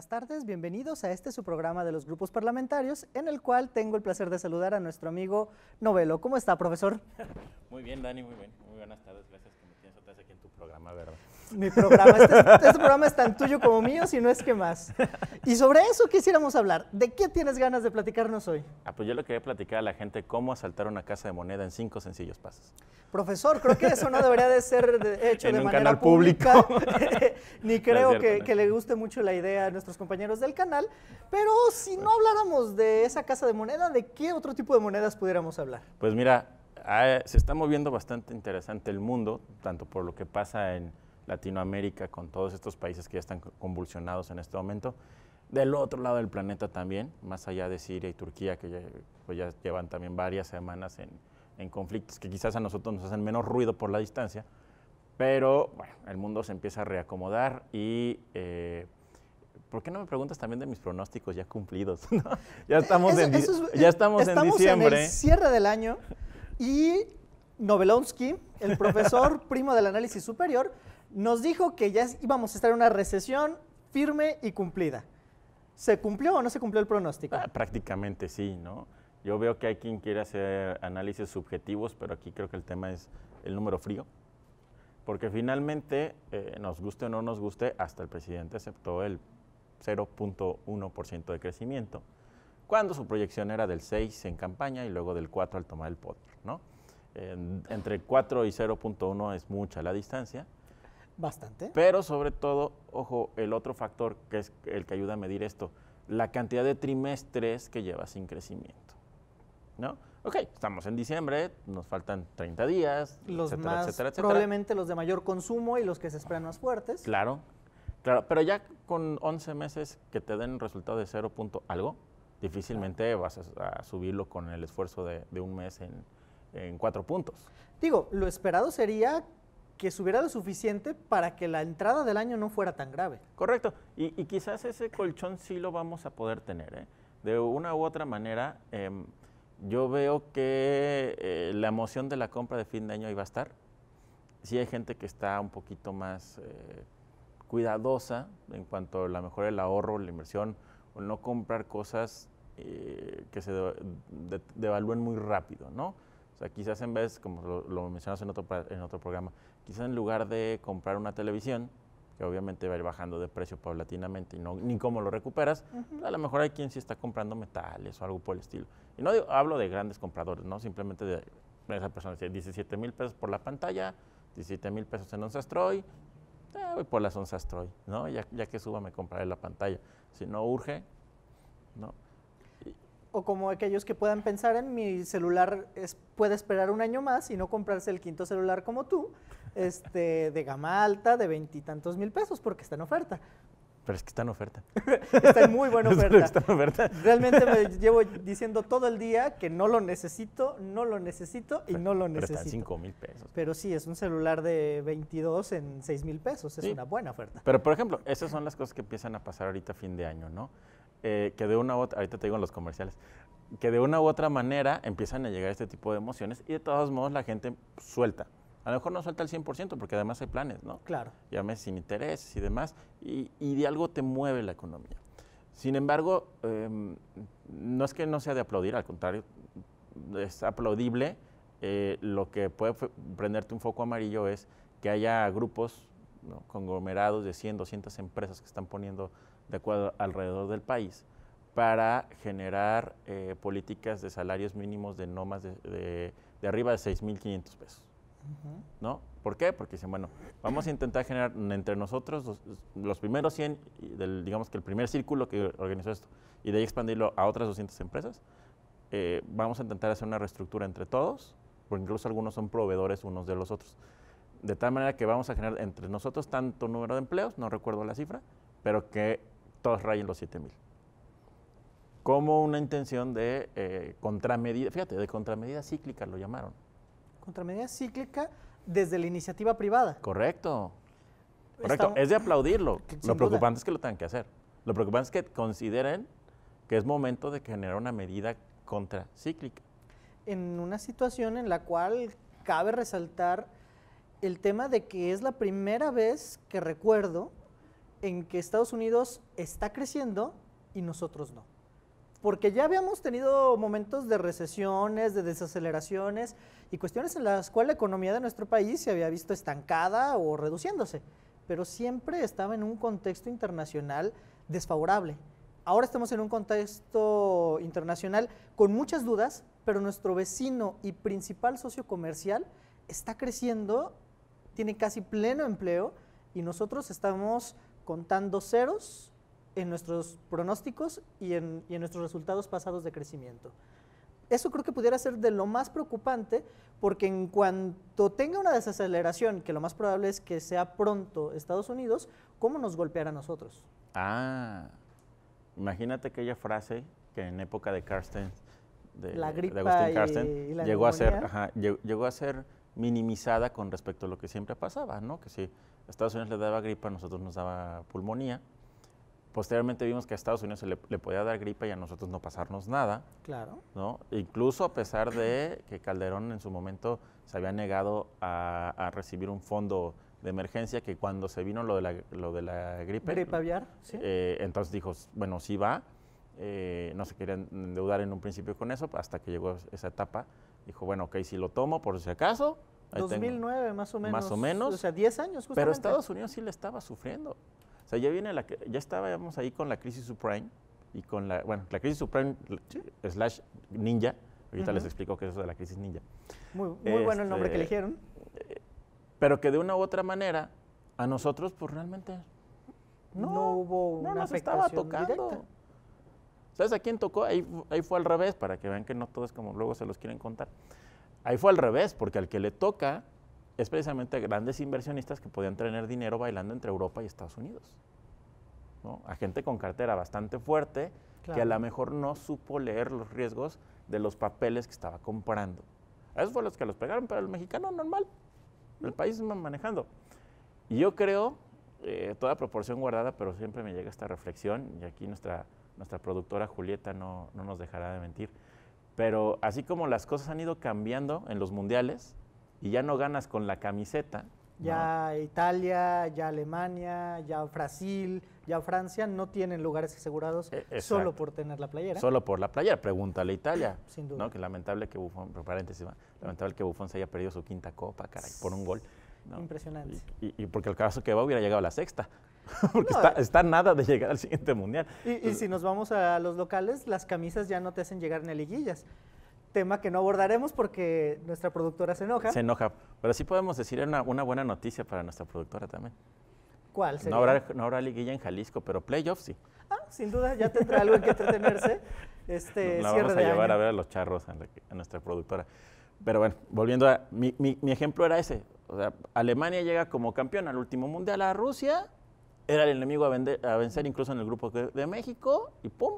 buenas tardes. Bienvenidos a este su programa de los grupos parlamentarios, en el cual tengo el placer de saludar a nuestro amigo Novelo. ¿Cómo está, profesor? Muy bien, Dani, muy bien. Muy buenas tardes. Gracias que me tienes otra vez aquí en tu programa, ¿verdad? mi programa. Este, este, programa es tan tuyo como mío, si no es que más. Y sobre eso quisiéramos hablar. ¿De qué tienes ganas de platicarnos hoy? Ah, pues yo le quería platicar a la gente cómo asaltar una casa de moneda en cinco sencillos pasos. Profesor, creo que eso no debería de ser de hecho en de un canal Público. Ni creo que, le guste mucho la idea a nuestros compañeros del canal. Pero si no habláramos de esa casa de moneda, ¿de qué otro tipo de monedas pudiéramos hablar? Pues mira, ah, se está moviendo bastante interesante el mundo, tanto por lo que pasa en Latinoamérica, con todos estos países que ya están convulsionados en este momento, del otro lado del planeta también, más allá de Siria y Turquía, que pues ya, llevan también varias semanas en, en, conflictos que quizás a nosotros nos hacen menos ruido por la distancia, pero bueno, el mundo se empieza a reacomodar y... Eh, ¿Por qué no me preguntas también de mis pronósticos ya cumplidos? Ya estamos, en, ya estamos, en diciembre. cierre del año y Novelonsky, el profesor primo del análisis superior, nos dijo que ya íbamos a estar en una recesión firme y cumplida. ¿Se cumplió o no se cumplió el pronóstico? Ah, prácticamente sí, ¿no? Yo veo que hay quien quiere hacer análisis subjetivos, pero aquí creo que el tema es el número frío. Porque finalmente, eh, nos guste o no nos guste, hasta el presidente aceptó el 0.1% de crecimiento, cuando su proyección era del 6 en campaña y luego del 4 al tomar el poder, ¿no? entre 4 y 0.1 es mucha la distancia. Bastante. Pero sobre todo, ojo, el otro factor que es el que ayuda a medir esto, la cantidad de trimestres que llevas sin crecimiento. ¿No? Ok, estamos en diciembre, nos faltan 30 días, etcétera, etcétera, etcétera. Probablemente los de mayor consumo y los que se esperan más fuertes. Claro, claro, pero ya con 11 meses que te den un resultado de 0. Punto algo, difícilmente vas a, subirlo con el esfuerzo de, un mes en, en cuatro puntos. Digo, lo esperado sería que subiera lo suficiente para que la entrada del año no fuera tan grave. Correcto, y, quizás ese colchón sí lo vamos a poder tener. ¿eh? De una u otra manera, em, yo veo que eh, la emoción de la compra de fin de año iba a estar. Sí hay gente que está un poquito más eh, cuidadosa en cuanto a la mejora del ahorro, la inversión, o no comprar cosas que se devalúen muy rápido, ¿no? O sea, quizás en vez, como lo, lo mencionas en otro, en otro programa, quizás en lugar de comprar una televisión, que obviamente va a ir bajando de precio paulatinamente y no, ni cómo lo recuperas, a lo mejor hay quien sí está comprando metales o algo por el estilo. Y no digo, hablo de grandes compradores, ¿no? Simplemente de esa persona, dice, 17 mil pesos por la pantalla, 17 mil pesos en Onza Troy, ah, voy por las Onza Troy, ¿no? Ya, que suba me compraré la pantalla. Si no urge, ¿no? o como aquellos que puedan pensar en mi celular es, puede esperar un año más y no comprarse el quinto celular como tú, este, de gama alta de veintitantos mil pesos porque está en oferta. Pero es que está en oferta. está en muy buena oferta. Realmente me llevo diciendo todo el día que no lo necesito, no lo necesito y no lo necesito. Pero está mil pesos. Pero sí, es un celular de 22 en 6 mil pesos. Es una buena oferta. Pero, por ejemplo, esas son las cosas que empiezan a pasar ahorita fin de año, ¿no? Eh, que de una u otra, ahorita te digo en los comerciales, que de una u otra manera empiezan a llegar este tipo de emociones y de todos modos la gente suelta. A lo mejor no suelta el 100% porque además hay planes, ¿no? Claro. Llames sin intereses y demás, y, de algo te mueve la economía. Sin embargo, em, no es que no sea de aplaudir, al contrario, es aplaudible. Eh, lo que puede prenderte un foco amarillo es que haya grupos, conglomerados de 100, 200 empresas que están poniendo de acuerdo alrededor del país para generar eh, políticas de salarios mínimos de no más de, de, de arriba de 6.500 pesos. ¿No? ¿Por qué? Porque dicen, bueno, vamos a intentar generar entre nosotros los, primeros 100, del, digamos que el primer círculo que organizó esto, y de ahí expandirlo a otras 200 empresas. Eh, vamos a intentar hacer una reestructura entre todos, porque incluso algunos son proveedores unos de los otros. De tal manera que vamos a generar entre nosotros tanto número de empleos, no recuerdo la cifra, pero que todos rayen los 7000 como una intención de eh, contramedida, fíjate, de contramedida cíclica lo llamaron medida cíclica desde la iniciativa privada. Correcto. Pues Correcto. Es de aplaudirlo. lo preocupante es que lo tengan que hacer. Lo preocupante es que consideren que es momento de generar una medida contracíclica. En una situación en la cual cabe resaltar el tema de que es la primera vez que recuerdo en que Estados Unidos está creciendo y nosotros no porque ya habíamos tenido momentos de recesiones, de desaceleraciones y cuestiones en las cuales la economía de nuestro país se había visto estancada o reduciéndose, pero siempre estaba en un contexto internacional desfavorable. Ahora estamos en un contexto internacional con muchas dudas, pero nuestro vecino y principal socio comercial está creciendo, tiene casi pleno empleo y nosotros estamos contando ceros en nuestros pronósticos y en, nuestros resultados pasados de crecimiento. Eso creo que pudiera ser de lo más preocupante porque en cuanto tenga una desaceleración, que lo más probable es que sea pronto Estados Unidos, ¿cómo nos golpeará a nosotros? Ah, imagínate aquella frase que en época de Carsten, de, la Agustín llegó, a ser, llegó, a ser minimizada con respecto a lo que siempre pasaba, ¿no? Que si Estados Unidos le daba gripa, a nosotros nos daba pulmonía, Posteriormente vimos que a Estados Unidos se le, podía dar gripe y a nosotros no pasarnos nada. Claro. ¿no? Incluso a pesar de que Calderón en su momento se había negado a, recibir un fondo de emergencia que cuando se vino lo de la, lo de la gripe. Gripe aviar, sí. Eh, entonces dijo, bueno, sí va. Eh, no se querían endeudar en un principio con eso, hasta que llegó esa etapa. Dijo, bueno, ok, si lo tomo por si acaso, 2009 más o menos. Más o menos. O sea, 10 años justamente. Pero Estados Unidos sí le estaba sufriendo. O sea, ya viene la, ya estábamos ahí con la crisis subprime y con la, bueno, la crisis subprime slash ninja. Ahorita les explico qué es eso de la crisis ninja. Muy, muy bueno el nombre que este, eligieron. Pero que de una u otra manera, a nosotros, pues realmente no, hubo una nos estaba tocando. Directa. ¿Sabes a quién tocó? Ahí, ahí fue al revés, para que vean que no todo es como luego se los quieren contar. Ahí fue al revés, porque al que le toca es precisamente grandes inversionistas que podían tener dinero bailando entre Europa y Estados Unidos. A gente con cartera bastante fuerte que a lo mejor no supo leer los riesgos de los papeles que estaba comprando. A esos fueron los que los pegaron, pero el mexicano normal, el país manejando. Y yo creo, eh, toda proporción guardada, pero siempre me llega esta reflexión, y aquí nuestra, nuestra productora Julieta no nos dejará de mentir, pero así como las cosas han ido cambiando en los mundiales, y ya no ganas con la camiseta. Ya Italia, ya Alemania, ya Brasil, ya Francia no tienen lugares asegurados e, solo por tener la playera. Solo por la playera, pregúntale a Italia. Sin duda. Que lamentable que Buffon, paréntesis, lamentable que Buffon se haya perdido su quinta copa, caray, por un gol. Impresionante. Y, porque el caso que va hubiera llegado a la sexta. Porque está, eh. está, nada de llegar al siguiente mundial. Y, y, si nos vamos a los locales, las camisas ya no te hacen llegar ni a liguillas tema que no abordaremos porque nuestra productora se enoja. Se enoja, pero sí podemos decir una, una buena noticia para nuestra productora también. ¿Cuál No habrá, liguilla en Jalisco, pero playoffs sí. Ah, sin duda, ya tendrá algo en que entretenerse. Este, vamos a llevar a ver a los charros, a, nuestra productora. Pero bueno, volviendo a... Mi, ejemplo era ese. O sea, Alemania llega como campeón al último mundial a Rusia, era el enemigo a, vender, a vencer incluso en el grupo de México, y ¡pum!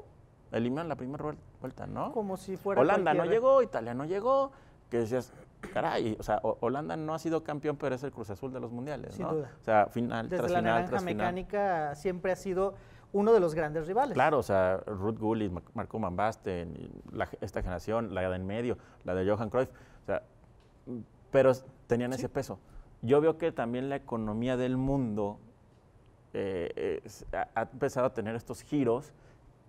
eliminan la primera vuelta, ¿no? Como si fuera. Holanda no llegó, Italia no llegó, que decías, caray, o sea, Holanda no ha sido campeón, pero es el Cruz Azul de los mundiales, Sin ¿no? O sea, final final, tras la naranja mecánica siempre ha sido uno de los grandes rivales. Claro, o sea, Ruth Gullit, Marco Van esta generación, la de en medio, la de Johan Cruyff, o sea, pero tenían ese peso. Yo veo que también la economía del mundo eh, ha empezado a tener estos giros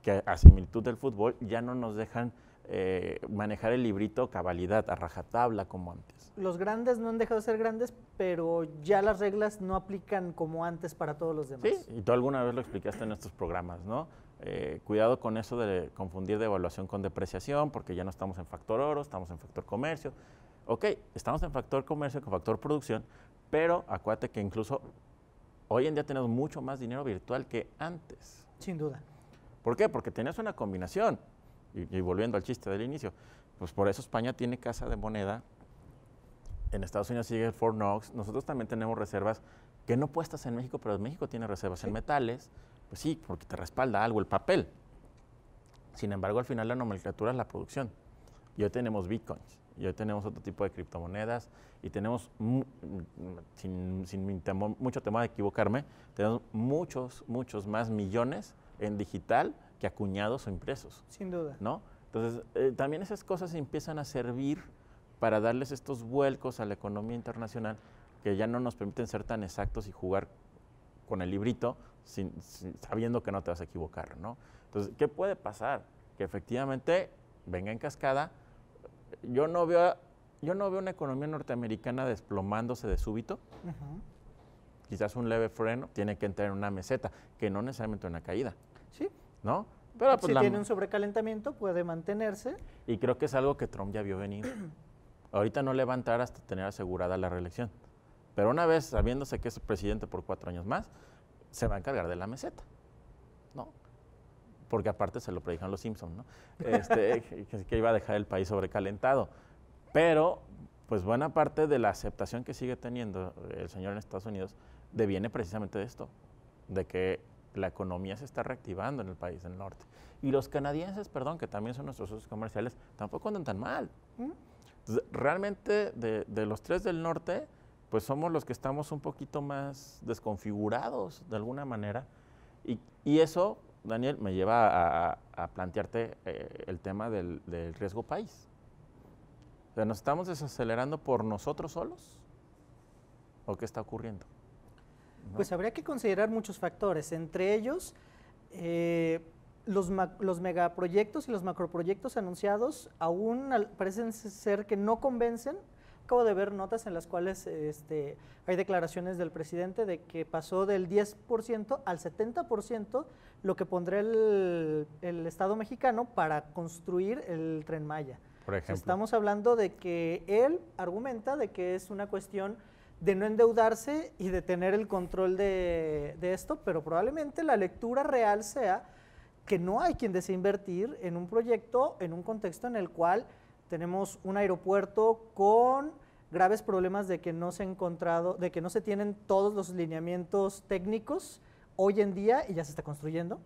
que a similitud del fútbol ya no nos dejan eh, manejar el librito cabalidad, a rajatabla como antes. Los grandes no han dejado de ser grandes, pero ya las reglas no aplican como antes para todos los demás. Sí, y tú alguna vez lo explicaste en estos programas, ¿no? Eh, cuidado con eso de confundir devaluación con depreciación, porque ya no estamos en factor oro, estamos en factor comercio. Ok, estamos en factor comercio con factor producción, pero acuérdate que incluso hoy en día tenemos mucho más dinero virtual que antes. Sin duda. ¿Por qué? Porque tenías una combinación. Y, volviendo al chiste del inicio, pues por eso España tiene casa de moneda. En Estados Unidos sigue el Fort Knox. Nosotros también tenemos reservas que no puestas en México, pero México tiene reservas en metales. Pues sí, porque te respalda algo el papel. Sin embargo, al final la nomenclatura es la producción. Y hoy tenemos bitcoins, y hoy tenemos otro tipo de criptomonedas, y tenemos, sin, sin mucho temor de equivocarme, tenemos muchos, muchos más millones en digital que acuñados o impresos. Sin duda. ¿no? Entonces, eh, también esas cosas empiezan a servir para darles estos vuelcos a la economía internacional que ya no nos permiten ser tan exactos y jugar con el librito sin, sabiendo que no te vas a equivocar, ¿no? Entonces, ¿qué puede pasar? Que efectivamente venga en cascada. Yo no veo, yo no veo una economía norteamericana desplomándose de súbito, Ajá quizás un leve freno, tiene que entrar en una meseta, que no necesariamente una caída. Sí. ¿No? Pero, ah, pues si tiene un sobrecalentamiento, puede mantenerse. Y creo que es algo que Trump ya vio venir. Ahorita no le va a entrar hasta tener asegurada la reelección. Pero una vez, sabiéndose que es presidente por cuatro años más, se va a encargar de la meseta. ¿No? Porque aparte se lo predijan los Simpsons, ¿no? Este, que iba a dejar el país sobrecalentado. Pero, pues buena parte de la aceptación que sigue teniendo el señor en Estados Unidos deviene precisamente de esto, de que la economía se está reactivando en el país del norte. Y los canadienses, perdón, que también son nuestros socios comerciales, tampoco andan tan mal. ¿Mm? Entonces, realmente de, los tres del norte, pues somos los que estamos un poquito más desconfigurados de alguna manera. Y, eso, Daniel, me lleva a, plantearte eh, el tema del, del riesgo país. O sea, ¿nos estamos desacelerando por nosotros solos? ¿O qué está ocurriendo? Pues habría que considerar muchos factores, entre ellos eh, los, megaproyectos y los macroproyectos anunciados aún parecen ser que no convencen. Acabo de ver notas en las cuales este, hay declaraciones del presidente de que pasó del 10% al 70% lo que pondrá el, Estado mexicano para construir el tren Maya. Por ejemplo. Estamos hablando de que él argumenta de que es una cuestión de no endeudarse y de tener el control de, esto, pero probablemente la lectura real sea que no hay quien desinvertir en un proyecto, en un contexto en el cual tenemos un aeropuerto con graves problemas de que no se ha encontrado, de que no se tienen todos los lineamientos técnicos hoy en día y ya se está construyendo,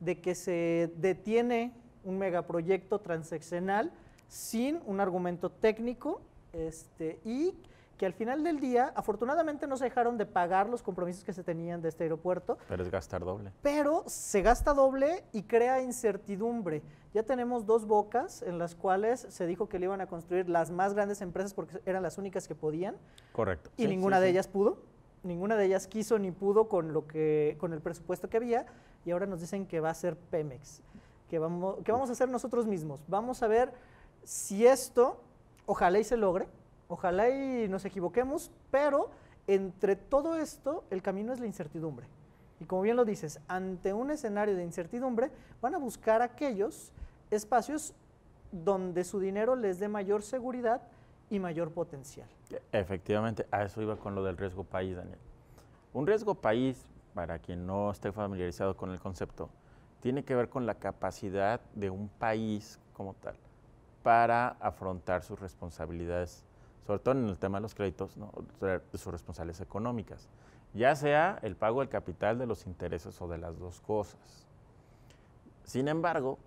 de que se detiene un megaproyecto transaccional sin un argumento técnico este, y que al final del día, afortunadamente no se dejaron de pagar los compromisos que se tenían de este aeropuerto. Pero es gastar doble. Pero se gasta doble y crea incertidumbre. Ya tenemos dos bocas en las cuales se dijo que le iban a construir las más grandes empresas porque eran las únicas que podían. Correcto. Y ninguna de ellas pudo. Ninguna de ellas quiso ni pudo con, lo que, con el presupuesto que había. Y ahora nos dicen que va a ser Pemex. Que vamos, vamos a hacer nosotros mismos. Vamos a ver si esto, ojalá y se logre, Ojalá y nos equivoquemos, pero entre todo esto, el camino es la incertidumbre. Y como bien lo dices, ante un escenario de incertidumbre, van a buscar aquellos espacios donde su dinero les dé mayor seguridad y mayor potencial. Efectivamente, a eso iba con lo del riesgo país, Daniel. Un riesgo país, para quien no esté familiarizado con el concepto, tiene que ver con la capacidad de un país como tal para afrontar sus responsabilidades sobre todo en el tema de los créditos, de sus responsables económicas, ya sea el pago del capital, de los intereses o de las dos cosas. Sin embargo,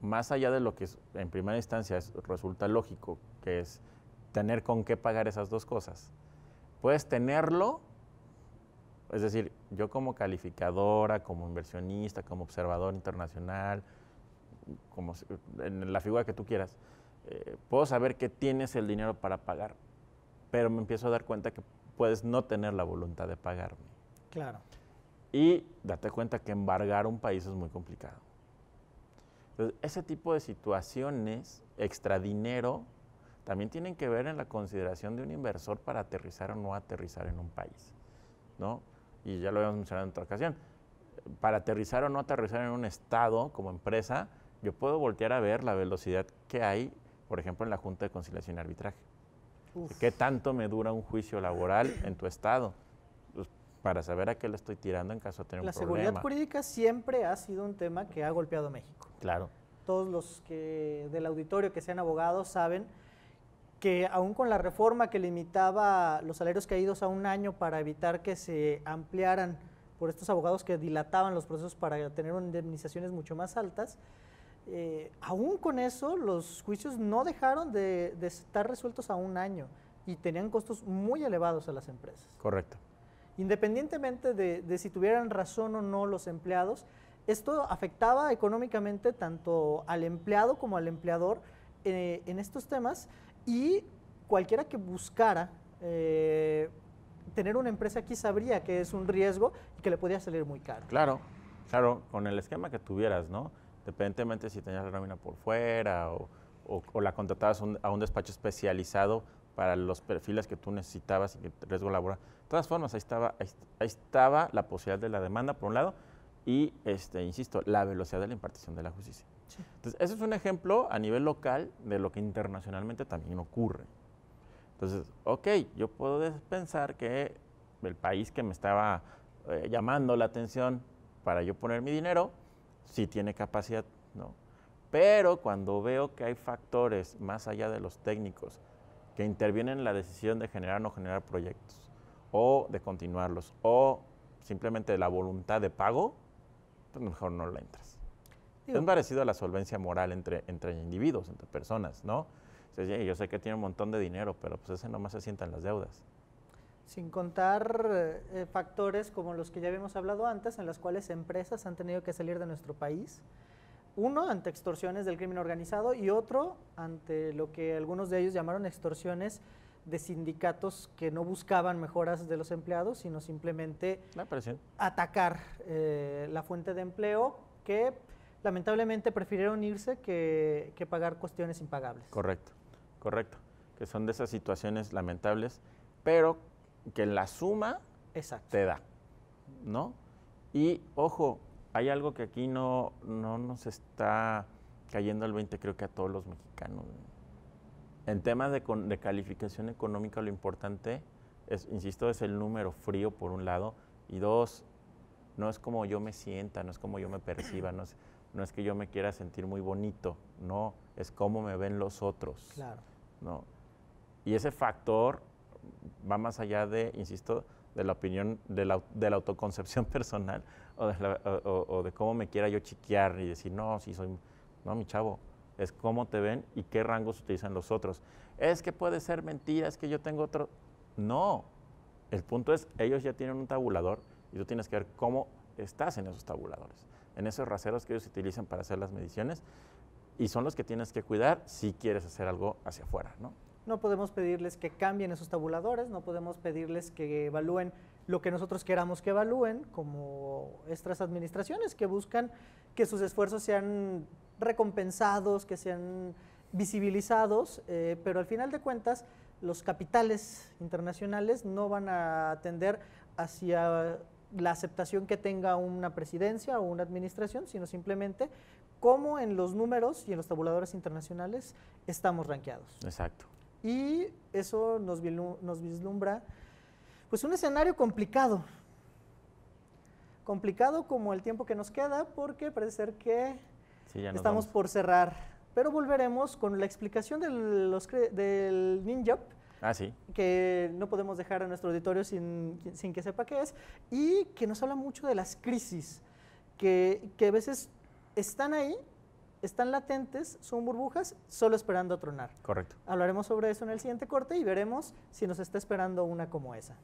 más allá de lo que en primera instancia resulta lógico, que es tener con qué pagar esas dos cosas, puedes tenerlo, es decir, yo como calificadora, como inversionista, como observador internacional, como en la figura que tú quieras, eh, puedo saber que tienes el dinero para pagar, pero me empiezo a dar cuenta que puedes no tener la voluntad de pagarme. Claro. Y date cuenta que embargar un país es muy complicado. ese tipo de situaciones, extra dinero, también tienen que ver en la consideración de un inversor para aterrizar o no aterrizar en un país, ¿no? Y ya lo habíamos mencionado en otra ocasión. Para aterrizar o no aterrizar en un estado como empresa, yo puedo voltear a ver la velocidad que hay por ejemplo, en la Junta de Conciliación y Arbitraje. ¿Qué tanto me dura un juicio laboral en tu estado? Pues, para saber a qué le estoy tirando en caso de tener un problema. La seguridad jurídica siempre ha sido un tema que ha golpeado a México. Claro. Todos los que del auditorio que sean abogados saben que aún con la reforma que limitaba los salarios caídos a un año para evitar que se ampliaran por estos abogados que dilataban los procesos para tener indemnizaciones mucho más altas, eh, aún con eso, los juicios no dejaron de, estar resueltos a un año y tenían costos muy elevados a las empresas. Correcto. Independientemente de, si tuvieran razón o no los empleados, esto afectaba económicamente tanto al empleado como al empleador eh, en estos temas y cualquiera que buscara eh, tener una empresa aquí sabría que es un riesgo y que le podía salir muy caro. Claro, claro, con el esquema que tuvieras, ¿no? dependientemente si tenías la nómina por fuera o, la contratabas a un despacho especializado para los perfiles que tú necesitabas y que riesgo laboral. De todas formas, ahí estaba, ahí, estaba la posibilidad de la demanda, por un lado, y, este, insisto, la velocidad de la impartición de la justicia. Entonces, ese es un ejemplo a nivel local de lo que internacionalmente también ocurre. Entonces, ok, yo puedo pensar que el país que me estaba eh, llamando la atención para yo poner mi dinero, si tiene capacidad, ¿no? Pero cuando veo que hay factores más allá de los técnicos que intervienen en la decisión de generar o no generar proyectos, o de continuarlos, o simplemente la voluntad de pago, pues mejor no la entras. es parecido a la solvencia moral entre, entre individuos, entre personas, ¿no? yo sé que tiene un montón de dinero, pero pues ese nomás se sientan las deudas sin contar eh, factores como los que ya habíamos hablado antes, en las cuales empresas han tenido que salir de nuestro país, uno ante extorsiones del crimen organizado y otro ante lo que algunos de ellos llamaron extorsiones de sindicatos que no buscaban mejoras de los empleados, sino simplemente ah, atacar eh, la fuente de empleo que lamentablemente prefirieron irse que, que pagar cuestiones impagables. Correcto, correcto, que son de esas situaciones lamentables, pero que la suma Exacto. te da, ¿no? Y ojo, hay algo que aquí no, no nos está cayendo al 20, creo que a todos los mexicanos. En temas de, de calificación económica, lo importante es, insisto, es el número frío por un lado, y dos, no es como yo me sienta, no es como yo me perciba, no es, no es que yo me quiera sentir muy bonito, no, es cómo me ven los otros. Claro. ¿no? Y ese factor va más allá de, insisto, de la opinión, de la, autoconcepción personal o de, cómo me quiera yo chiquear y decir, no, si soy, no, mi chavo, es cómo te ven y qué rangos utilizan los otros. Es que puede ser mentira, es que yo tengo otro. No, el punto es, ellos ya tienen un tabulador y tú tienes que ver cómo estás en esos tabuladores, en esos raseros que ellos utilizan para hacer las mediciones y son los que tienes que cuidar si quieres hacer algo hacia afuera, ¿no? no podemos pedirles que cambien esos tabuladores, no podemos pedirles que evalúen lo que nosotros queramos que evalúen, como estas administraciones que buscan que sus esfuerzos sean recompensados, que sean visibilizados, eh, pero al final de cuentas los capitales internacionales no van a tender hacia la aceptación que tenga una presidencia o una administración, sino simplemente cómo en los números y en los tabuladores internacionales estamos ranqueados. Exacto. Y eso nos, nos vislumbra pues un escenario complicado. Complicado como el tiempo que nos queda porque parece ser que estamos por cerrar. Pero volveremos con la explicación del, los, del Ninja. Ah, que no podemos dejar a nuestro auditorio sin, que sepa qué es. Y que nos habla mucho de las crisis, que, que a veces están ahí están latentes, son burbujas, solo esperando tronar. Correcto. Hablaremos sobre eso en el siguiente corte y veremos si nos está esperando una como esa.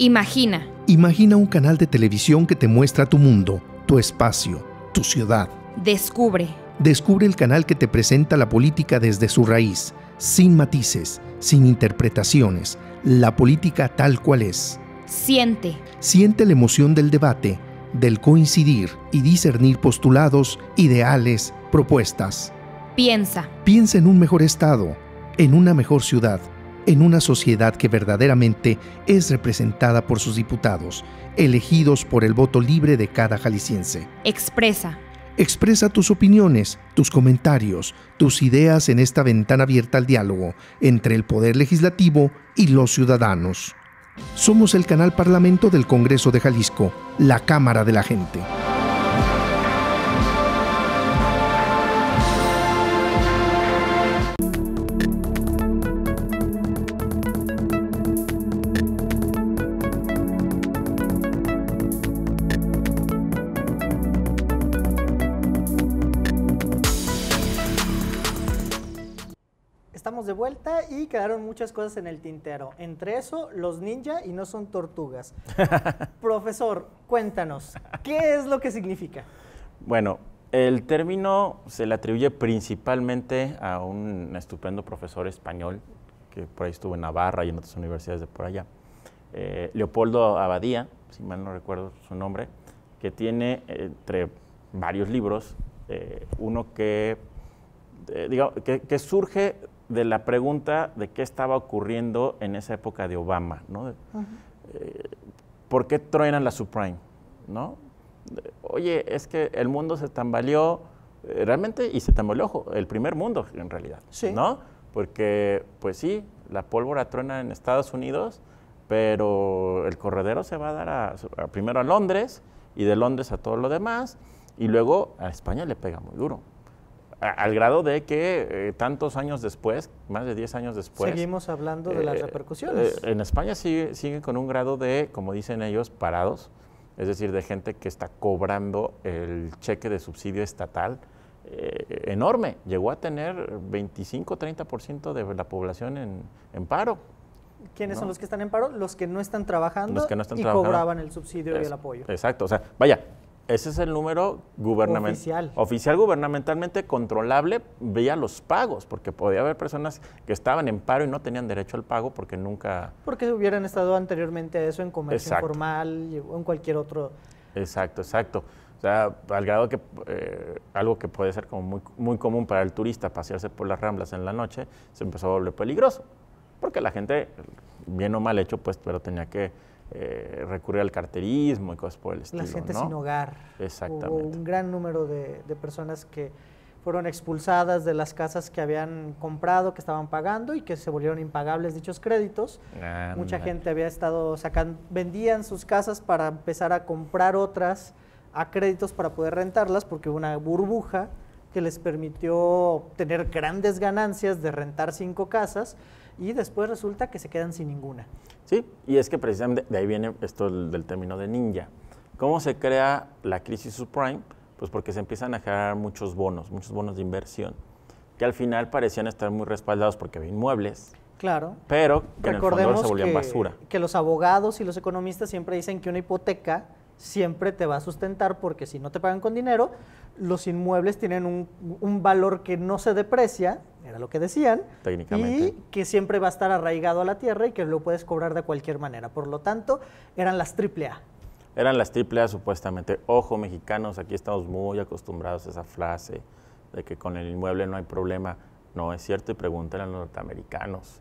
Imagina. Imagina un canal de televisión que te muestra tu mundo, tu espacio, tu ciudad. Descubre. Descubre el canal que te presenta la política desde su raíz, sin matices, sin interpretaciones, la política tal cual es. Siente. Siente la emoción del debate, del coincidir y discernir postulados, ideales, propuestas. Piensa. Piensa en un mejor estado, en una mejor ciudad, en una sociedad que verdaderamente es representada por sus diputados, elegidos por el voto libre de cada jalisciense. Expresa. Expresa tus opiniones, tus comentarios, tus ideas en esta ventana abierta al diálogo entre el Poder Legislativo y los ciudadanos. Somos el canal Parlamento del Congreso de Jalisco, la Cámara de la Gente. muchas cosas en el tintero. Entre eso, los ninja y no son tortugas. Profesor, cuéntanos, ¿qué es lo que significa? Bueno, el término se le atribuye principalmente a un estupendo profesor español que por ahí estuvo en Navarra y en otras universidades de por allá. Eh, Leopoldo Abadía, si mal no recuerdo su nombre, que tiene eh, entre varios libros eh, uno que, digamos, que, que surge de la pregunta de qué estaba ocurriendo en esa época de Obama, ¿no? Eh, ¿Por qué truenan la Supreme, ¿No? Oye, es que el mundo se tambaleó eh, realmente y se tambaleó el primer mundo en realidad, ¿no? Porque, pues sí, la pólvora truena en Estados Unidos, pero el corredero se va a dar primero a Londres y de Londres a todo lo demás y luego a España le pega muy duro al grado de que eh, tantos años después, más de 10 años después... Seguimos hablando de las eh, repercusiones. Eh, en España sigue, con un grado de, como dicen ellos, parados, es decir, de gente que está cobrando el cheque de subsidio estatal enorme. Llegó a tener 25-30% de la población en, paro. ¿Quiénes son los que están en paro? Los que no están trabajando y cobraban el subsidio y el apoyo. Exacto, o sea, vaya, ese es el número gubernamental. Oficial. gubernamentalmente controlable Veía los pagos, porque podía haber personas que estaban en paro y no tenían derecho al pago porque nunca... Porque hubieran estado anteriormente a eso en comercio informal o en cualquier otro... Exacto, exacto. O sea, al grado que eh, algo que puede ser como muy, muy común para el turista, pasearse por las ramblas en la noche, se empezó a volver peligroso, porque la gente, bien o mal hecho, pues, pero tenía que eh, recurrir al carterismo y cosas por el estilo. La gente sin hogar. Exactamente. un gran número de, personas que fueron expulsadas de las casas que habían comprado, que estaban pagando y que se volvieron impagables dichos créditos. Mucha gente había estado sacando, vendían sus casas para empezar a comprar otras a créditos para poder rentarlas porque hubo una burbuja que les permitió tener grandes ganancias de rentar cinco casas y después resulta que se quedan sin ninguna. Sí, y es que precisamente de ahí viene esto del, término de ninja. ¿Cómo se crea la crisis subprime? Pues porque se empiezan a generar muchos bonos, muchos bonos de inversión, que al final parecían estar muy respaldados porque había inmuebles. Claro. Pero Recordemos se volvían basura. Que los abogados y los economistas siempre dicen que una hipoteca siempre te va a sustentar porque si no te pagan con dinero, los inmuebles tienen un, valor que no se deprecia, era lo que decían, Técnicamente. y que siempre va a estar arraigado a la tierra y que lo puedes cobrar de cualquier manera. Por lo tanto, eran las triple A. Eran las triple A supuestamente. Ojo, mexicanos, aquí estamos muy acostumbrados a esa frase de que con el inmueble no hay problema. No es cierto y pregúntenle a los norteamericanos.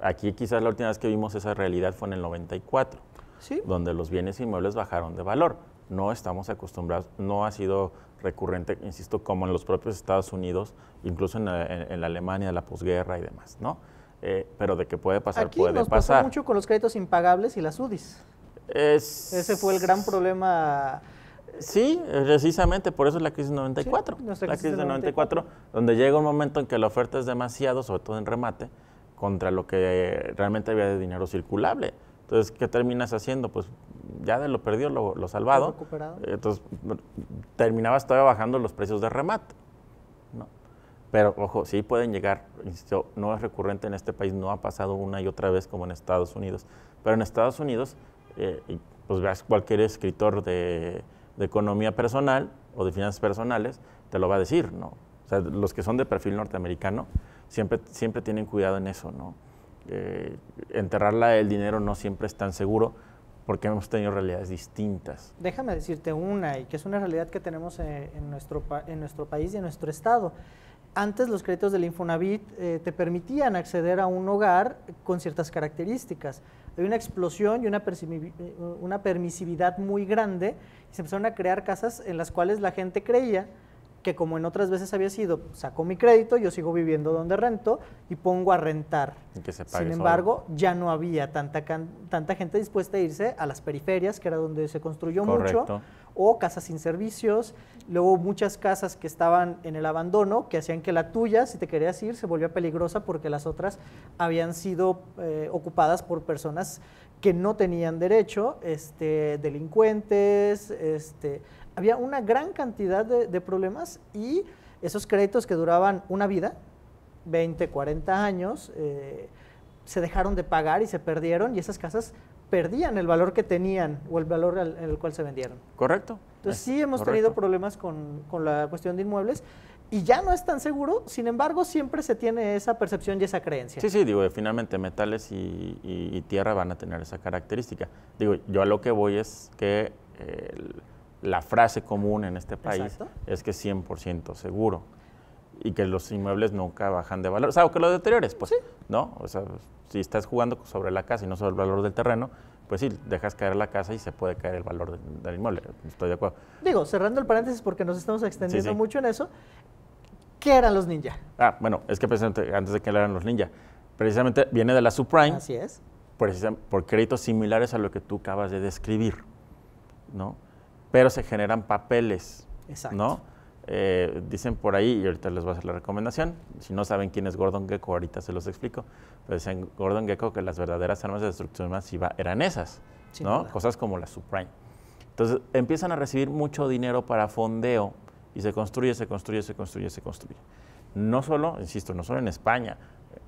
Aquí quizás la última vez que vimos esa realidad fue en el 94, ¿Sí? donde los bienes inmuebles bajaron de valor. No estamos acostumbrados, no ha sido recurrente, insisto, como en los propios Estados Unidos, incluso en, la Alemania, la posguerra y demás, ¿no? Eh, pero de que puede pasar, puede nos pasar. Pasó mucho con los créditos impagables y las UDIs. Ese fue el gran problema. Sí, precisamente por eso es la crisis 94. la crisis, de 94, 94, donde llega un momento en que la oferta es demasiado, sobre todo en remate, contra lo que realmente había de dinero circulable. Entonces, ¿qué terminas haciendo? Pues ya de lo perdió lo, lo salvado. Recuperado? Entonces, terminaba, estaba bajando los precios de remate. ¿no? Pero, ojo, sí pueden llegar. no es recurrente en este país, no ha pasado una y otra vez como en Estados Unidos. Pero en Estados Unidos, eh, pues veas cualquier escritor de, economía personal o de finanzas personales, te lo va a decir, ¿no? O sea, los que son de perfil norteamericano siempre, siempre tienen cuidado en eso, ¿no? Eh, enterrarla el dinero no siempre es tan seguro porque hemos tenido realidades distintas. Déjame decirte una, y que es una realidad que tenemos eh, en, nuestro, en nuestro país y en nuestro estado. Antes los créditos del Infonavit eh, te permitían acceder a un hogar con ciertas características. Hay una explosión y una, eh, una permisividad muy grande y se empezaron a crear casas en las cuales la gente creía que como en otras veces había sido, saco mi crédito, yo sigo viviendo donde rento y pongo a rentar. Sin embargo, ya no había tanta, tanta gente dispuesta a irse a las periferias, que era donde se construyó mucho, o casas sin servicios, luego muchas casas que estaban en el abandono, que hacían que la tuya, si te querías ir, se volvía peligrosa porque las otras habían sido eh, ocupadas por personas que no tenían derecho, este, delincuentes, este, había una gran cantidad de, problemas y esos créditos que duraban una vida, 20, 40 años, eh, se dejaron de pagar y se perdieron y esas casas perdían el valor que tenían o el valor en el cual se vendieron. Correcto. Entonces sí hemos tenido problemas con, la cuestión de inmuebles y ya no es tan seguro, sin embargo siempre se tiene esa percepción y esa creencia. Sí, sí, digo, finalmente metales y, tierra van a tener esa característica. Digo, yo a lo que voy es que la frase común en este país es que 100% seguro y que los inmuebles nunca bajan de valor, o sea, que los deteriores, pues, sí. ¿no? si estás jugando sobre la casa y no sobre el valor del terreno, pues sí, dejas caer la casa y se puede caer el valor del, inmueble, estoy de acuerdo. Digo, cerrando el paréntesis porque nos estamos extendiendo mucho en eso, ¿qué eran los ninja? Ah, bueno, es que precisamente antes de que eran los ninja, precisamente viene de la subprime. Así es. por créditos similares a lo que tú acabas de describir, ¿no? pero se generan papeles, ¿no? Eh, dicen por ahí, y ahorita les voy a hacer la recomendación, si no saben quién es Gordon Gecko, ahorita se los explico, pero pues Gordon Gecko que las verdaderas armas de destrucción masiva eran esas, ¿no? Cosas como la Supreme. Entonces empiezan a recibir mucho dinero para fondeo y se construye, se construye, se construye, se construye. No solo, insisto, no solo en España,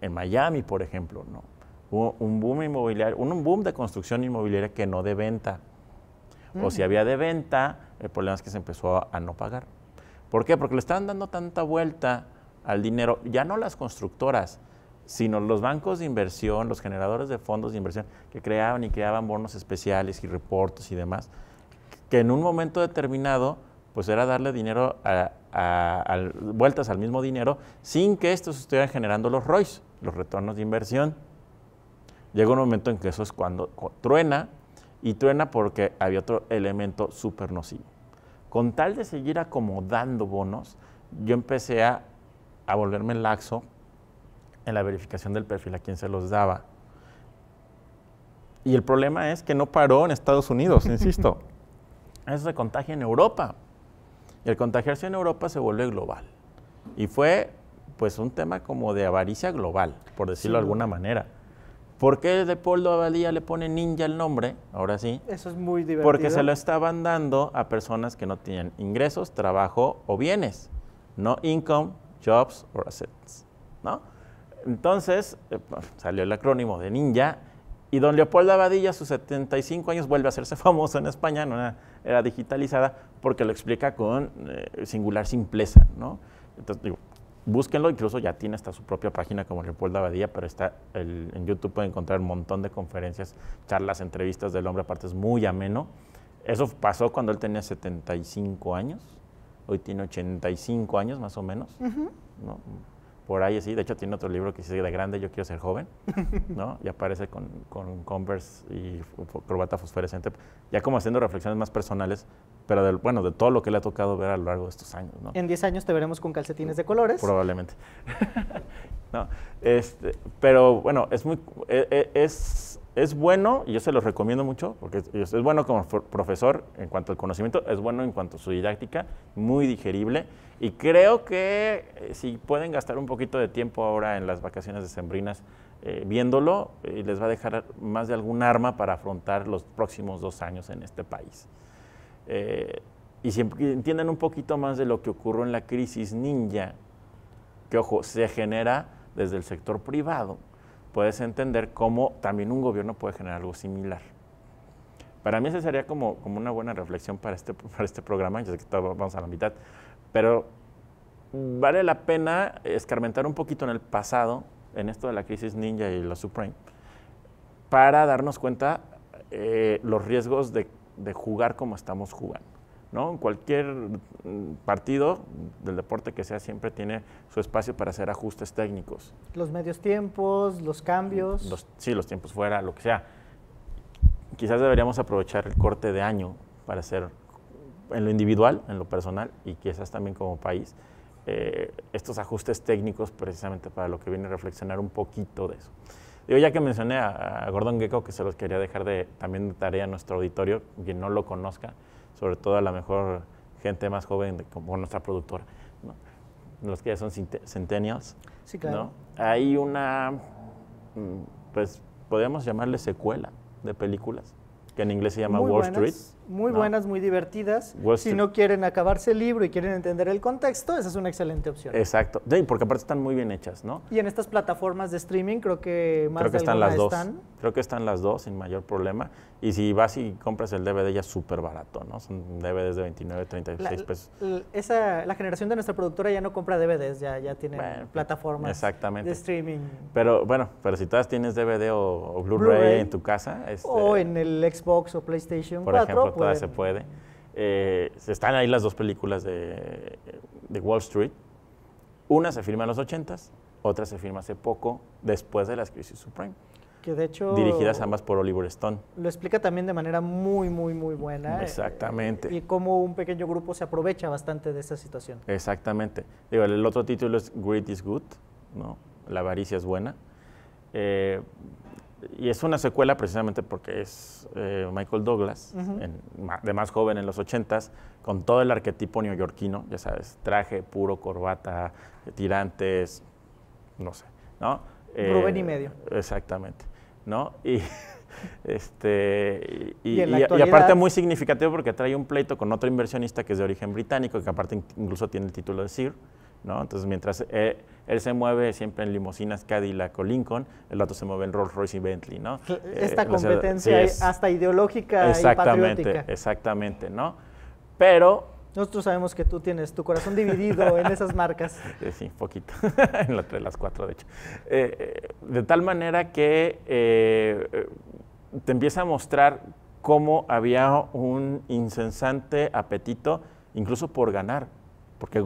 en Miami, por ejemplo, ¿no? Hubo un boom inmobiliario, un boom de construcción inmobiliaria que no de venta o si había de venta, el problema es que se empezó a, no pagar. ¿Por qué? Porque le estaban dando tanta vuelta al dinero, ya no las constructoras, sino los bancos de inversión, los generadores de fondos de inversión que creaban y creaban bonos especiales y reportes y demás, que en un momento determinado pues era darle dinero a, vueltas al mismo dinero sin que estos estuvieran generando los ROIs, los retornos de inversión. Llega un momento en que eso es cuando truena y truena porque había otro elemento súper nocivo. Con tal de seguir acomodando bonos, yo empecé a, volverme laxo en la verificación del perfil a quien se los daba. Y el problema es que no paró en Estados Unidos, insisto. Eso se contagia en Europa. Y el contagiarse en Europa se vuelve global. Y fue pues un tema como de avaricia global, por decirlo de alguna manera. ¿Por qué Leopoldo Abadía le pone ninja el nombre? Ahora sí. Eso es muy divertido. Porque se lo estaban dando a personas que no tenían ingresos, trabajo o bienes. No income, jobs or assets. ¿No? Entonces, eh, salió el acrónimo de ninja. Y don Leopoldo Abadilla, a sus 75 años, vuelve a hacerse famoso en España, en una era digitalizada, porque lo explica con eh, singular simpleza, ¿no? Entonces, digo, búsquenlo, incluso ya tiene hasta su propia página como Leopoldo Abadía, pero está en YouTube pueden encontrar un montón de conferencias, charlas, entrevistas del hombre, aparte es muy ameno. Eso pasó cuando él tenía 75 años, hoy tiene 85 años más o menos, ¿no? por ahí así. De hecho, tiene otro libro que sigue de grande yo quiero ser joven, ¿no? Y aparece con, con Converse y corbata fosforescente, ya como haciendo reflexiones más personales, pero bueno, de todo lo que le ha tocado ver a lo largo de estos años, ¿no? En 10 años te veremos con calcetines de colores. Probablemente. no, este, pero bueno, es muy, e, e, es, es bueno, y yo se los recomiendo mucho, porque es, bueno como profesor en cuanto al conocimiento, es bueno en cuanto a su didáctica, muy digerible. Y creo que eh, si pueden gastar un poquito de tiempo ahora en las vacaciones de sembrinas eh, viéndolo, eh, les va a dejar más de algún arma para afrontar los próximos dos años en este país. y si em, entienden un poquito más de lo que ocurrió en la crisis ninja, que ojo, se genera desde el sector privado puedes entender cómo también un gobierno puede generar algo similar. Para mí esa sería como, como una buena reflexión para este, para este programa, ya sé que vamos a la mitad, pero vale la pena escarmentar un poquito en el pasado, en esto de la crisis ninja y la supreme, para darnos cuenta eh, los riesgos de jugar como estamos jugando. ¿no? cualquier mm, partido del deporte que sea siempre tiene su espacio para hacer ajustes técnicos. Los medios tiempos, los cambios. Los, sí, los tiempos fuera, lo que sea. Quizás deberíamos aprovechar el corte de año para hacer en lo individual, en lo personal y quizás también como país eh, estos ajustes técnicos precisamente para lo que viene a reflexionar un poquito de eso. yo ya que mencioné a, Gordon Gecko, que se los quería dejar de, también de tarea a nuestro auditorio, quien no lo conozca, sobre todo a la mejor gente más joven como nuestra productora, los que ya son centennials. Sí, claro. Hay una, mm, pues podríamos llamarle secuela de películas, que en inglés se llama Wall Street muy buenas, muy divertidas. Si no quieren acabarse el libro y quieren entender el contexto, esa es una excelente opción. Exacto. porque aparte están muy bien hechas, ¿no? Y en estas plataformas de streaming creo que más creo que están las dos. Creo que están las dos sin mayor problema. Y si vas y compras el DVD ya es súper barato, ¿no? Son DVDs de 29, 36 pesos. Esa, la generación de nuestra productora ya no compra DVDs, ya, ya tienen plataformas de streaming. Pero bueno, pero si todas tienes DVD o, Blu-ray en tu casa. Este o en el Xbox o PlayStation por ejemplo, Todavía se puede. Eh, están ahí las dos películas de, Wall Street. Una se firma en los 80 otra se firma hace poco, después de las crisis Supreme. Que de hecho... Dirigidas ambas por Oliver Stone. Lo explica también de manera muy, muy, muy buena. Exactamente. y cómo un pequeño grupo se aprovecha bastante de esa situación. Exactamente. Digo, el otro título es Greed is Good, ¿no? La avaricia es buena. Eh, y es una secuela precisamente porque es eh, Michael Douglas, de más joven en los ochentas, con todo el arquetipo neoyorquino, ya sabes, traje puro, corbata, tirantes, no sé, ¿no? Eh, Rubén y medio. Exactamente, ¿no? Y, este, y, aparte muy significativo porque trae un pleito con otro inversionista que es de origen británico, que aparte incluso tiene el título de Sir. Entonces, mientras eh, él se mueve siempre en limosinas Cadillac o Lincoln, el otro se mueve en Rolls Royce y Bentley, ¿no? Eh, esta competencia es, hasta ideológica exactamente, y patriótica. Exactamente, ¿no? Pero... Nosotros sabemos que tú tienes tu corazón dividido en esas marcas. Eh, sí, poquito, en las cuatro, de hecho. de tal manera que te empieza a mostrar cómo había un insensante apetito incluso por ganar, porque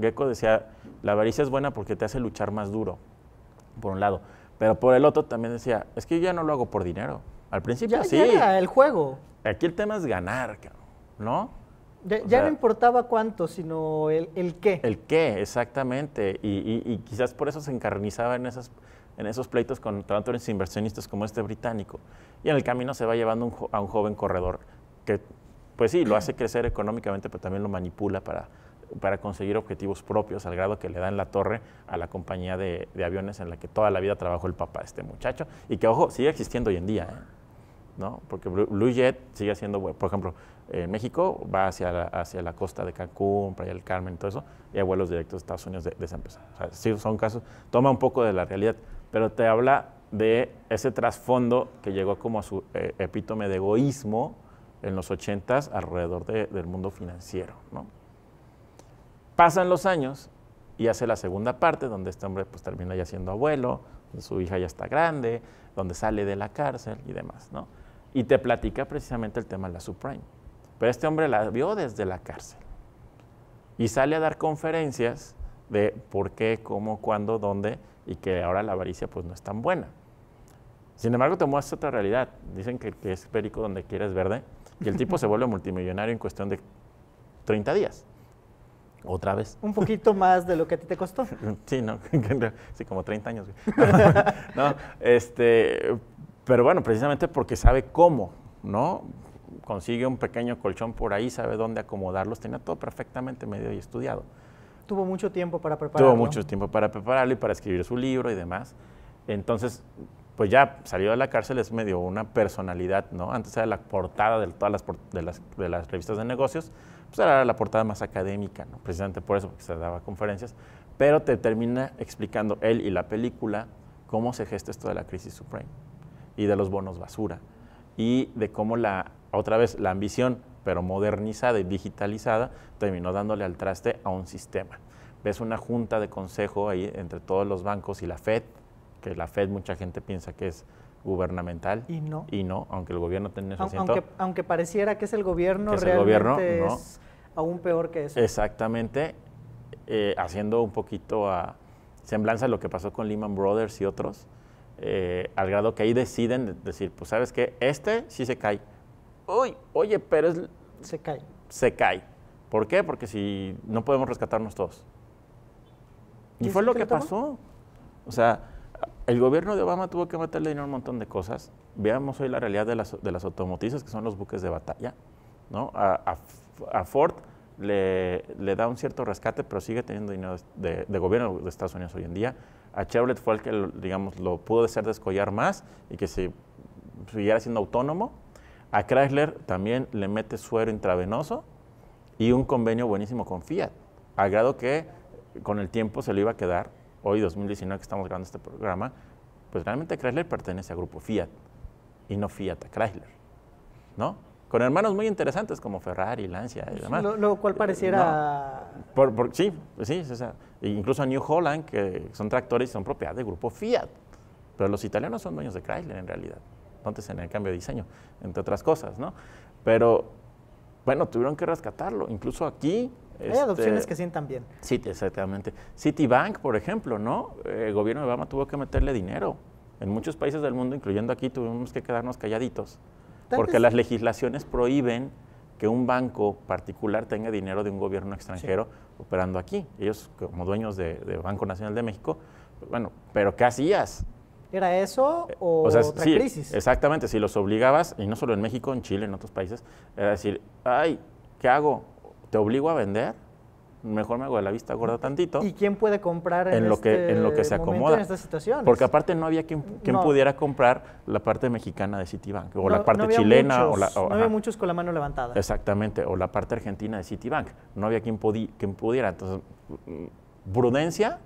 Gecko decía, la avaricia es buena porque te hace luchar más duro, por un lado. Pero por el otro también decía, es que yo ya no lo hago por dinero. Al principio sí. Ya era el juego. Aquí el tema es ganar, ¿no? Ya, no importaba cuánto, sino el, el qué. El qué, exactamente. Y, quizás por eso se encarnizaba en, esas, en esos pleitos con tantos inversionistas como este británico. Y en el camino se va llevando a un joven corredor que, pues sí, lo hace crecer económicamente, pero también lo manipula para para conseguir objetivos propios, al grado que le dan la torre a la compañía de, aviones en la que toda la vida trabajó el papá de este muchacho, y que, ojo, sigue existiendo hoy en día, ¿eh? ¿no? Porque Jet sigue siendo, por ejemplo, en México va hacia la, hacia la costa de Cancún, Playa del Carmen, todo eso, y hay vuelos directos a Estados Unidos de, de esa O sea, sí, son casos, toma un poco de la realidad, pero te habla de ese trasfondo que llegó como a su eh, epítome de egoísmo en los 80s alrededor del mundo financiero, ¿no? Pasan los años y hace la segunda parte, donde este hombre pues termina ya siendo abuelo, su hija ya está grande, donde sale de la cárcel y demás, ¿no? Y te platica precisamente el tema de la subprime. Pero este hombre la vio desde la cárcel y sale a dar conferencias de por qué, cómo, cuándo, dónde y que ahora la avaricia pues no es tan buena. Sin embargo, te muestra otra realidad. Dicen que, que es perico donde quieres verde y el tipo se vuelve multimillonario en cuestión de 30 días. ¿Otra vez? Un poquito más de lo que a ti te costó. Sí, no, sí, como 30 años. este, pero bueno, precisamente porque sabe cómo, ¿no? Consigue un pequeño colchón por ahí, sabe dónde acomodarlos, tenía todo perfectamente medio y estudiado. Tuvo mucho tiempo para prepararlo. Tuvo mucho tiempo para prepararlo y para escribir su libro y demás. Entonces, pues ya salió de la cárcel, es medio una personalidad, ¿no? Antes era la portada de todas las, de las, de las revistas de negocios pues era la portada más académica, precisamente por eso, porque se daba conferencias, pero te termina explicando él y la película cómo se gesta esto de la crisis supreme y de los bonos basura y de cómo la, otra vez, la ambición, pero modernizada y digitalizada, terminó dándole al traste a un sistema. Ves una junta de consejo ahí entre todos los bancos y la Fed, que la Fed mucha gente piensa que es gubernamental. Y no. Y no, aunque el gobierno tenga eso. asiento, aunque, aunque, pareciera que es el gobierno, real. realmente gobierno, es aún peor que eso. Exactamente, eh, haciendo un poquito a semblanza de lo que pasó con Lehman Brothers y otros, eh, al grado que ahí deciden decir, pues sabes que este sí se cae. Uy, oye, pero es... Se cae. Se cae. ¿Por qué? Porque si no podemos rescatarnos todos. Y, fue lo que pasó. O sea, el gobierno de Obama tuvo que meterle dinero a un montón de cosas. Veamos hoy la realidad de las, de automotrices, que son los buques de batalla. ¿no? A, Ford le, da un cierto rescate, pero sigue teniendo dinero de, gobierno de Estados Unidos hoy en día. A Chevrolet fue el que, digamos, lo pudo hacer descollar más y que se siguiera siendo autónomo. A Chrysler también le mete suero intravenoso y un convenio buenísimo con Fiat, al grado que con el tiempo se lo iba a quedar hoy 2019 que estamos grabando este programa, pues realmente Chrysler pertenece a Grupo Fiat y no Fiat a Chrysler, ¿no? Con hermanos muy interesantes como Ferrari, Lancia y demás. Lo, cual eh, pareciera... por, por, sí, pues sí, e incluso a New Holland, que son tractores y son propiedad de Grupo Fiat, pero los italianos son dueños de Chrysler en realidad, entonces en el cambio de diseño, entre otras cosas, ¿no? Pero, bueno, tuvieron que rescatarlo, incluso aquí hay adopciones este, que sientan bien. Sí, exactamente. Citibank, por ejemplo, ¿no? Eh, el gobierno de Obama tuvo que meterle dinero. En muchos países del mundo, incluyendo aquí, tuvimos que quedarnos calladitos. Porque las legislaciones prohíben que un banco particular tenga dinero de un gobierno extranjero operando aquí. Ellos, como dueños de, Banco Nacional de México, bueno, pero ¿qué hacías? ¿Era eso eh, o, crisis? Exactamente, si los obligabas, y no solo en México, en Chile, en otros países, era decir, ay, ¿qué hago? te obligo a vender, mejor me hago de la vista gorda tantito. ¿Y quién puede comprar en, lo que este en lo que se acomoda? Porque aparte no había quien, pudiera comprar la parte mexicana de Citibank o la parte chilena o no había muchos con la mano levantada. Exactamente, o la parte argentina de Citibank, no había quien, quien pudiera, entonces mm, prudencia,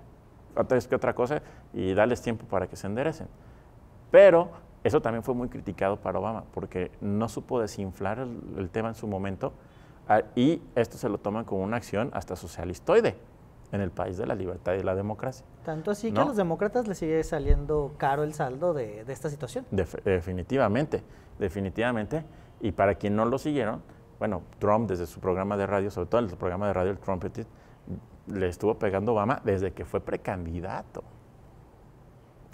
antes que otra cosa y darles tiempo para que se enderecen. Pero eso también fue muy criticado para Obama porque no supo desinflar el, el tema en su momento Ah, y esto se lo toman como una acción hasta socialistoide en el país de la libertad y la democracia. Tanto así que a los demócratas les sigue saliendo caro el saldo de, esta situación. definitivamente, definitivamente. Y para quien no lo siguieron, bueno, Trump desde su programa de radio, sobre todo el programa de radio El Trumpetit, le estuvo pegando Obama desde que fue precandidato.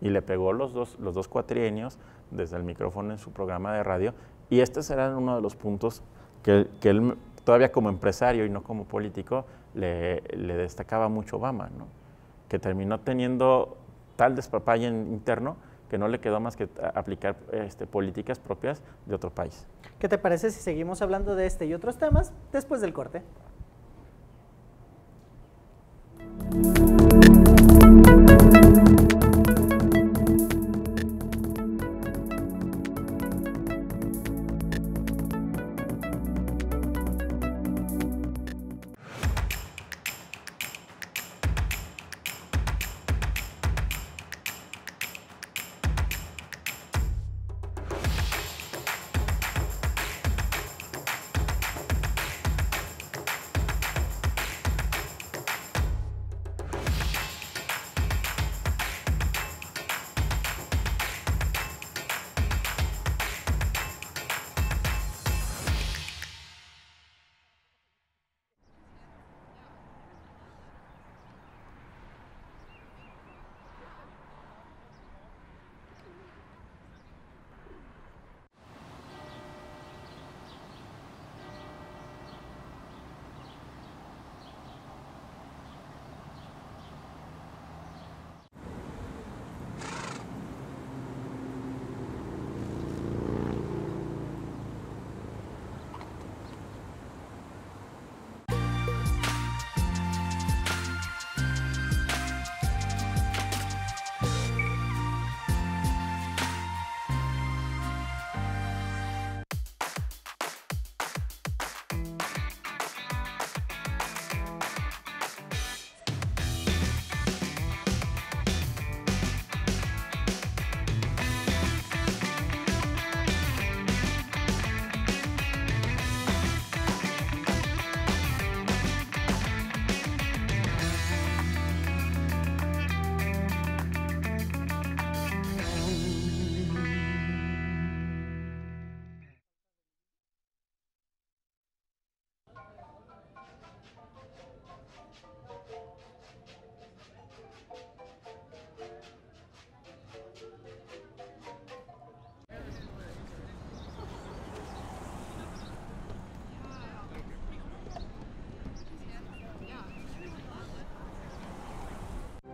Y le pegó los dos, los dos cuatrienios desde el micrófono en su programa de radio. Y este será uno de los puntos que, que él todavía como empresario y no como político, le, destacaba mucho Obama, ¿no? que terminó teniendo tal despapalle interno que no le quedó más que aplicar este, políticas propias de otro país. ¿Qué te parece si seguimos hablando de este y otros temas después del corte?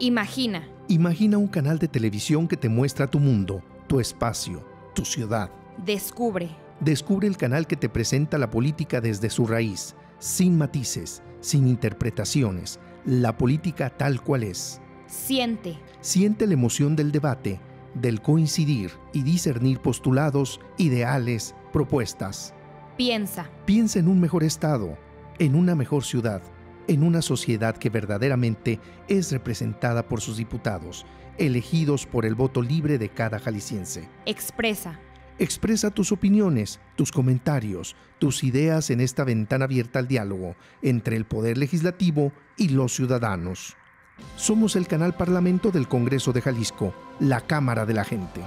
Imagina. Imagina un canal de televisión que te muestra tu mundo, tu espacio, tu ciudad. Descubre. Descubre el canal que te presenta la política desde su raíz, sin matices, sin interpretaciones, la política tal cual es. Siente. Siente la emoción del debate, del coincidir y discernir postulados, ideales, propuestas. Piensa. Piensa en un mejor estado, en una mejor ciudad, en una sociedad que verdaderamente es representada por sus diputados, elegidos por el voto libre de cada jalisciense. Expresa. Expresa tus opiniones, tus comentarios, tus ideas en esta ventana abierta al diálogo entre el Poder Legislativo y los ciudadanos. Somos el canal Parlamento del Congreso de Jalisco, la Cámara de la Gente.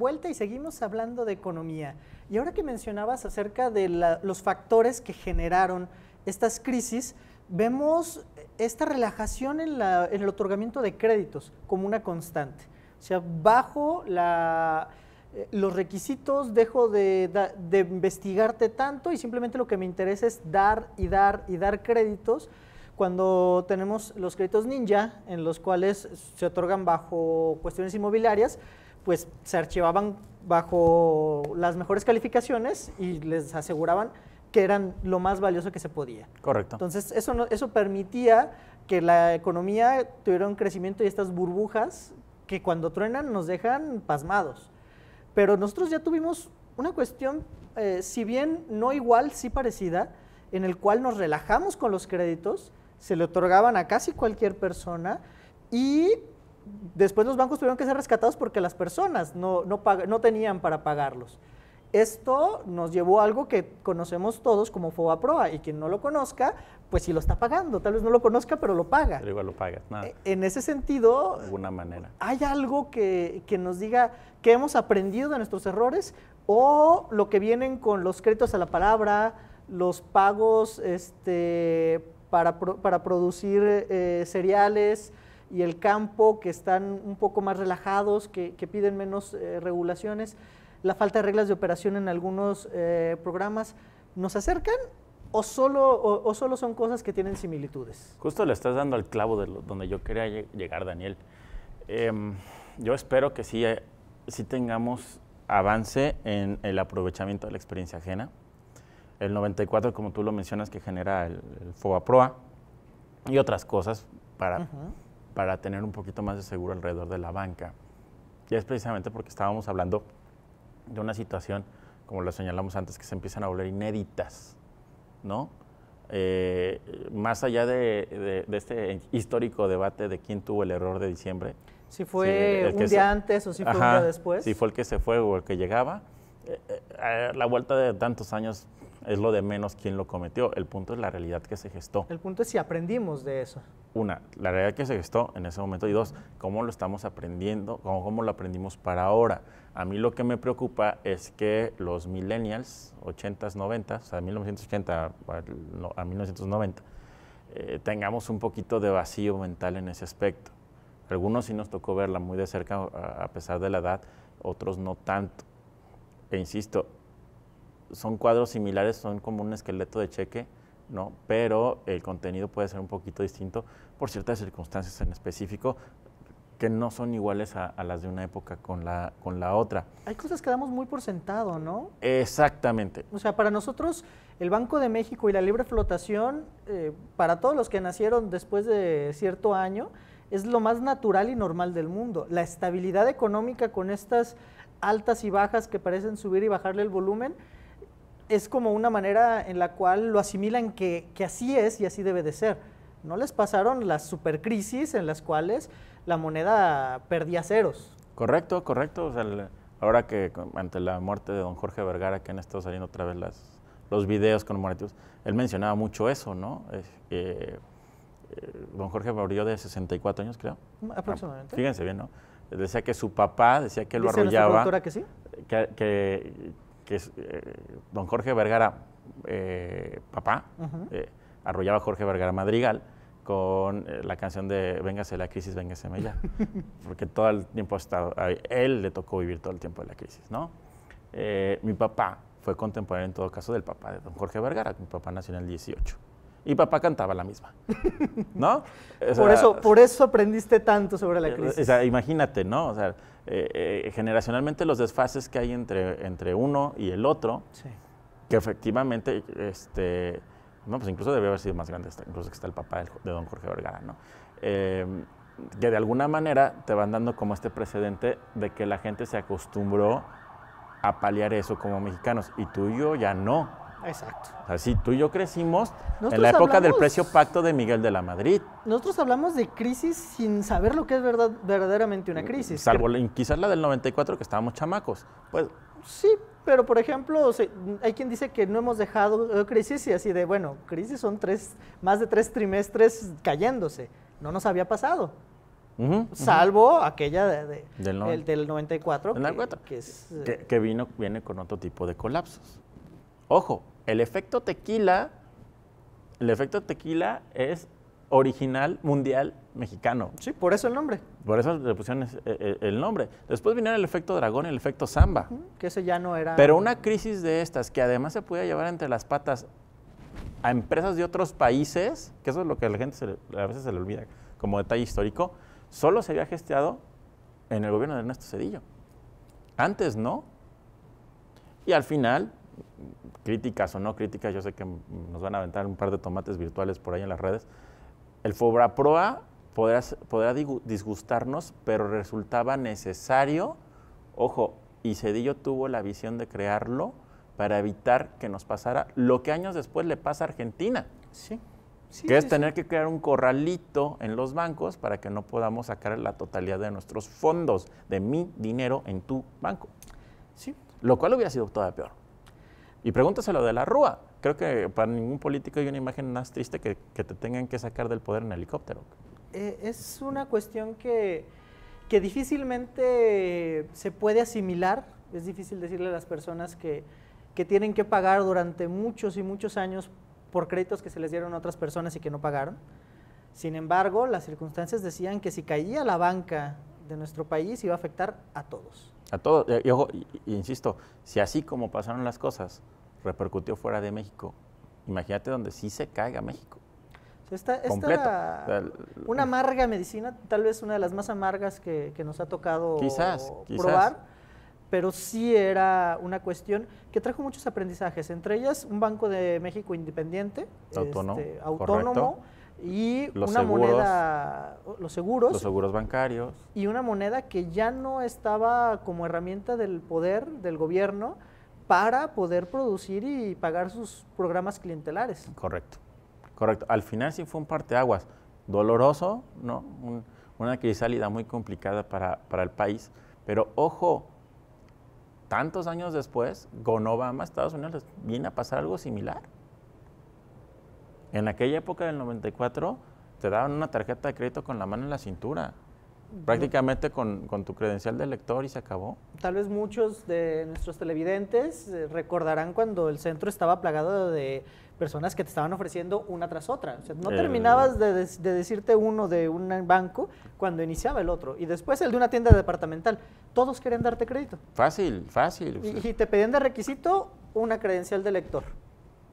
vuelta y seguimos hablando de economía. Y ahora que mencionabas acerca de los factores que generaron estas crisis, vemos esta relajación en, el otorgamiento de créditos como una constante. O sea, bajo eh, los requisitos, dejo de investigarte tanto y simplemente lo que me interesa es dar y dar y dar créditos cuando tenemos los créditos ninja, en los cuales se otorgan bajo cuestiones inmobiliarias, pues se archivaban bajo las mejores calificaciones y les aseguraban que eran lo más valioso que se podía. Correcto. Entonces, eso, eso permitía que la economía tuviera un crecimiento y estas burbujas que cuando truenan nos dejan pasmados. Pero nosotros ya tuvimos una cuestión, eh, si bien no igual, sí parecida, en el cual nos relajamos con los créditos, se le otorgaban a casi cualquier persona y después los bancos tuvieron que ser rescatados porque las personas no, no, no tenían para pagarlos. Esto nos llevó a algo que conocemos todos como FOBAPROA y quien no lo conozca, pues sí lo está pagando. Tal vez no lo conozca, pero lo paga. Pero igual lo paga. E, en ese sentido, manera. ¿Hay algo que, que nos diga que hemos aprendido de nuestros errores o lo que vienen con los créditos a la palabra, los pagos este, para, para producir eh, cereales? y el campo, que están un poco más relajados, que, piden menos eh, regulaciones, la falta de reglas de operación en algunos eh, programas, ¿nos acercan o solo, o, solo son cosas que tienen similitudes? Justo le estás dando al clavo de donde yo quería llegar, Daniel. Em, yo espero que eh, sí, tengamos avance en el aprovechamiento de la experiencia ajena. El 94, como tú lo mencionas, que genera el, el proa y otras cosas para para tener un poquito más de seguro alrededor de la banca. Y es precisamente porque estábamos hablando de una situación, como lo señalamos antes, que se empiezan a volver inéditas, ¿no? Eh, más allá de, este histórico debate de quién tuvo el error de diciembre. Si fue un día antes o si fue un día después. Si fue el que se fue o el que llegaba. Eh, eh, la vuelta de tantos años es lo de menos quién lo cometió. El punto es la realidad que se gestó. El punto es si aprendimos de eso. Una, la realidad que se gestó en ese momento. Y dos, cómo lo estamos aprendiendo, cómo, lo aprendimos para ahora. A mí lo que me preocupa es que los millennials, 80s, 90s, o sea, 1980 a 1990, eh, tengamos un poquito de vacío mental en ese aspecto. Algunos sí nos tocó verla muy de cerca a pesar de la edad, otros no tanto. E insisto, son cuadros similares, son como un esqueleto de cheque, ¿no? Pero el contenido puede ser un poquito distinto por ciertas circunstancias en específico que no son iguales a, las de una época con la, con la otra. Hay cosas que damos muy por sentado, ¿no? Exactamente. O sea, para nosotros el Banco de México y la libre flotación, eh, para todos los que nacieron después de cierto año, es lo más natural y normal del mundo. La estabilidad económica con estas altas y bajas que parecen subir y bajarle el volumen, es como una manera en la cual lo asimilan que, así es y así debe de ser. No les pasaron las supercrisis en las cuales la moneda perdía ceros. Correcto, correcto. ahora que ante la muerte de don Jorge Vergara, que han estado saliendo otra vez las, los videos conmemorativos, él mencionaba mucho eso, ¿no? Eh, don Jorge murió de 64 años, creo. Mm, aproximadamente. Fíjense bien, ¿no? Decía que su papá, decía que lo ¿Dice que sí? que, que es eh, don Jorge Vergara, eh, papá, eh, arrollaba a Jorge Vergara Madrigal con la canción de Véngase la crisis, véngase ya, porque todo el tiempo ha estado, él le tocó vivir todo el tiempo de la crisis, ¿no? mi papá fue contemporáneo en todo caso del papá de don Jorge Vergara, mi papá nació en el 18 y papá cantaba la misma. ¿No? por, eso, por eso aprendiste tanto sobre la eh, crisis. O sea, imagínate, ¿no? O sea, eh, eh, generacionalmente los desfases que hay entre, entre uno y el otro, que efectivamente, este, no, pues incluso debe haber sido más grande, incluso que está el papá de don Jorge Vergara, ¿no? que de alguna manera te van dando como este precedente de que la gente se acostumbró a paliar eso como mexicanos y tú y yo ya no. Exacto. Así tú y yo crecimos en la época del precio pacto de Miguel de la Madrid. Nosotros hablamos de crisis sin saber lo que es verdaderamente una mm, crisis. Salvo quizás la del 94 que estábamos chamacos. Pues sí, pero por ejemplo, hay quien dice que no hemos dejado eh, crisis y así de, bueno, crisis son tres más de tres trimestres cayéndose. No nos había pasado. salvo aquella del, 94, que, vino, viene con otro tipo de colapsos. Ojo, el efecto tequila, el efecto tequila es original mundial mexicano. Sí, por eso el nombre. Por eso le pusieron e, e, el nombre. Después vinieron el efecto dragón y el efecto samba. Que ese ya no era... Pero una crisis de estas, que además se podía llevar entre las patas a empresas de otros países, que eso es lo que a la gente a veces se le olvida como detalle histórico, solo se había gestionado en el gobierno de Ernesto Cedillo. Antes no. Y al final, críticas o no críticas, yo sé que nos van a aventar un par de tomates virtuales por ahí en las redes, el Fobraproa podrá, podrá disgustarnos, pero resultaba necesario, ojo, y Cedillo tuvo la visión de crearlo para evitar que nos pasara lo que años después le pasa a Argentina. Sí. que es tener que crear un corralito en los bancos para que no podamos sacar la totalidad de nuestros fondos, de mi dinero en tu banco. Sí. Lo cual hubiera sido todavía peor. Y pregúntaselo de la Rúa. Creo que para ningún político hay una imagen más triste que, que te tengan que sacar del poder en helicóptero. Eh, es una cuestión que, difícilmente se puede asimilar. Es difícil decirle a las personas que, que tienen que pagar durante muchos y muchos años por créditos que se les dieron a otras personas y que no pagaron. Sin embargo, las circunstancias decían que si caía la banca de nuestro país y va a afectar a todos. A todos. Y, insisto, si así como pasaron las cosas, repercutió fuera de México, imagínate donde sí se caiga México. Esta, una amarga medicina, tal vez una de las más amargas que, nos ha tocado probar, pero sí era una cuestión que trajo muchos aprendizajes, entre ellas un Banco de México independiente, autónomo, este, y una moneda, los seguros. Los seguros bancarios. Y una moneda que ya no estaba como herramienta del poder del gobierno para poder producir y pagar sus programas clientelares. Correcto, correcto. Al final sí fue un parteaguas doloroso, ¿no? una una crisálida muy complicada para, para el país. Pero ojo, tantos años después, con Obama, Estados Unidos viene a pasar algo similar. En aquella época del 94 te daban una tarjeta de crédito con la mano en la cintura, prácticamente con, tu credencial de lector y se acabó. Tal vez muchos de nuestros televidentes eh, recordarán cuando el centro estaba plagado de personas que te estaban ofreciendo una tras otra. no terminabas de, decirte uno de un banco cuando iniciaba el otro. Y después el de una tienda departamental. Todos querían darte crédito. Fácil, fácil. Y, y te pedían de requisito una credencial de lector.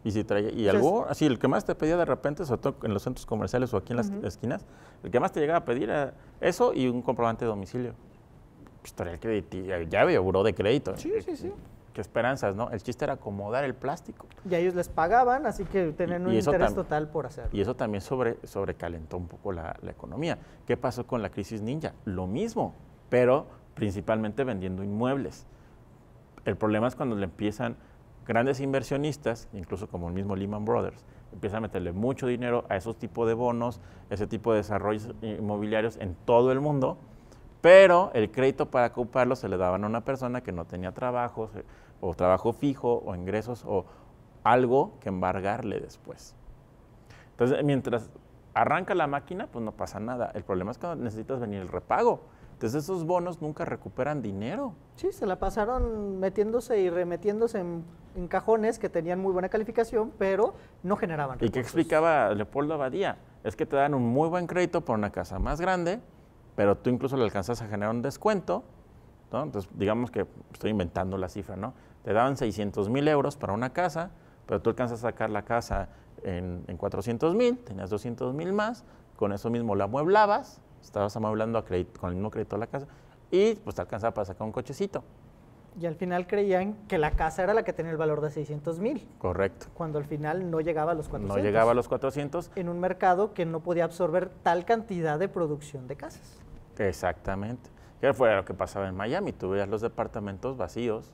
Y si traía, y algo, así, el que más te pedía de repente, sobre todo en los centros comerciales o aquí en las esquinas, el que más te llegaba a pedir era eso y un comprobante de domicilio. Historial pues, crediticio, eh, llave o buró de crédito. Sí, eh, sí, sí. Qué esperanzas, ¿no? El chiste era acomodar el plástico. Y ellos les pagaban, así que tenían un interés total por hacerlo. Y eso también sobre, sobrecalentó un poco la, la economía. ¿Qué pasó con la crisis ninja? Lo mismo, pero principalmente vendiendo inmuebles. El problema es cuando le empiezan grandes inversionistas, incluso como el mismo Lehman Brothers, empiezan a meterle mucho dinero a esos tipos de bonos, ese tipo de desarrollos inmobiliarios en todo el mundo, pero el crédito para ocuparlo se le daban a una persona que no tenía trabajo, eh, o trabajo fijo, o ingresos, o algo que embargarle después. Entonces, mientras arranca la máquina, pues no pasa nada. El problema es que necesitas venir el repago entonces esos bonos nunca recuperan dinero. Sí, se la pasaron metiéndose y remetiéndose en, cajones que tenían muy buena calificación, pero no generaban. Recursos. ¿Y qué explicaba Leopoldo Abadía? Es que te dan un muy buen crédito por una casa más grande, pero tú incluso le alcanzas a generar un descuento. Entonces, digamos que estoy inventando la cifra, ¿no? Te daban 600 mil euros para una casa, pero tú alcanzas a sacar la casa en, en 400 mil, tenías 200 mil más, con eso mismo la amueblabas estabas hablando con el mismo crédito a la casa y pues te alcanzaba para sacar un cochecito. Y al final creían que la casa era la que tenía el valor de 600 mil. Correcto. Cuando al final no llegaba a los 400. No llegaba a los 400. En un mercado que no podía absorber tal cantidad de producción de casas. Exactamente. que fue lo que pasaba en Miami? Tú veías los departamentos vacíos,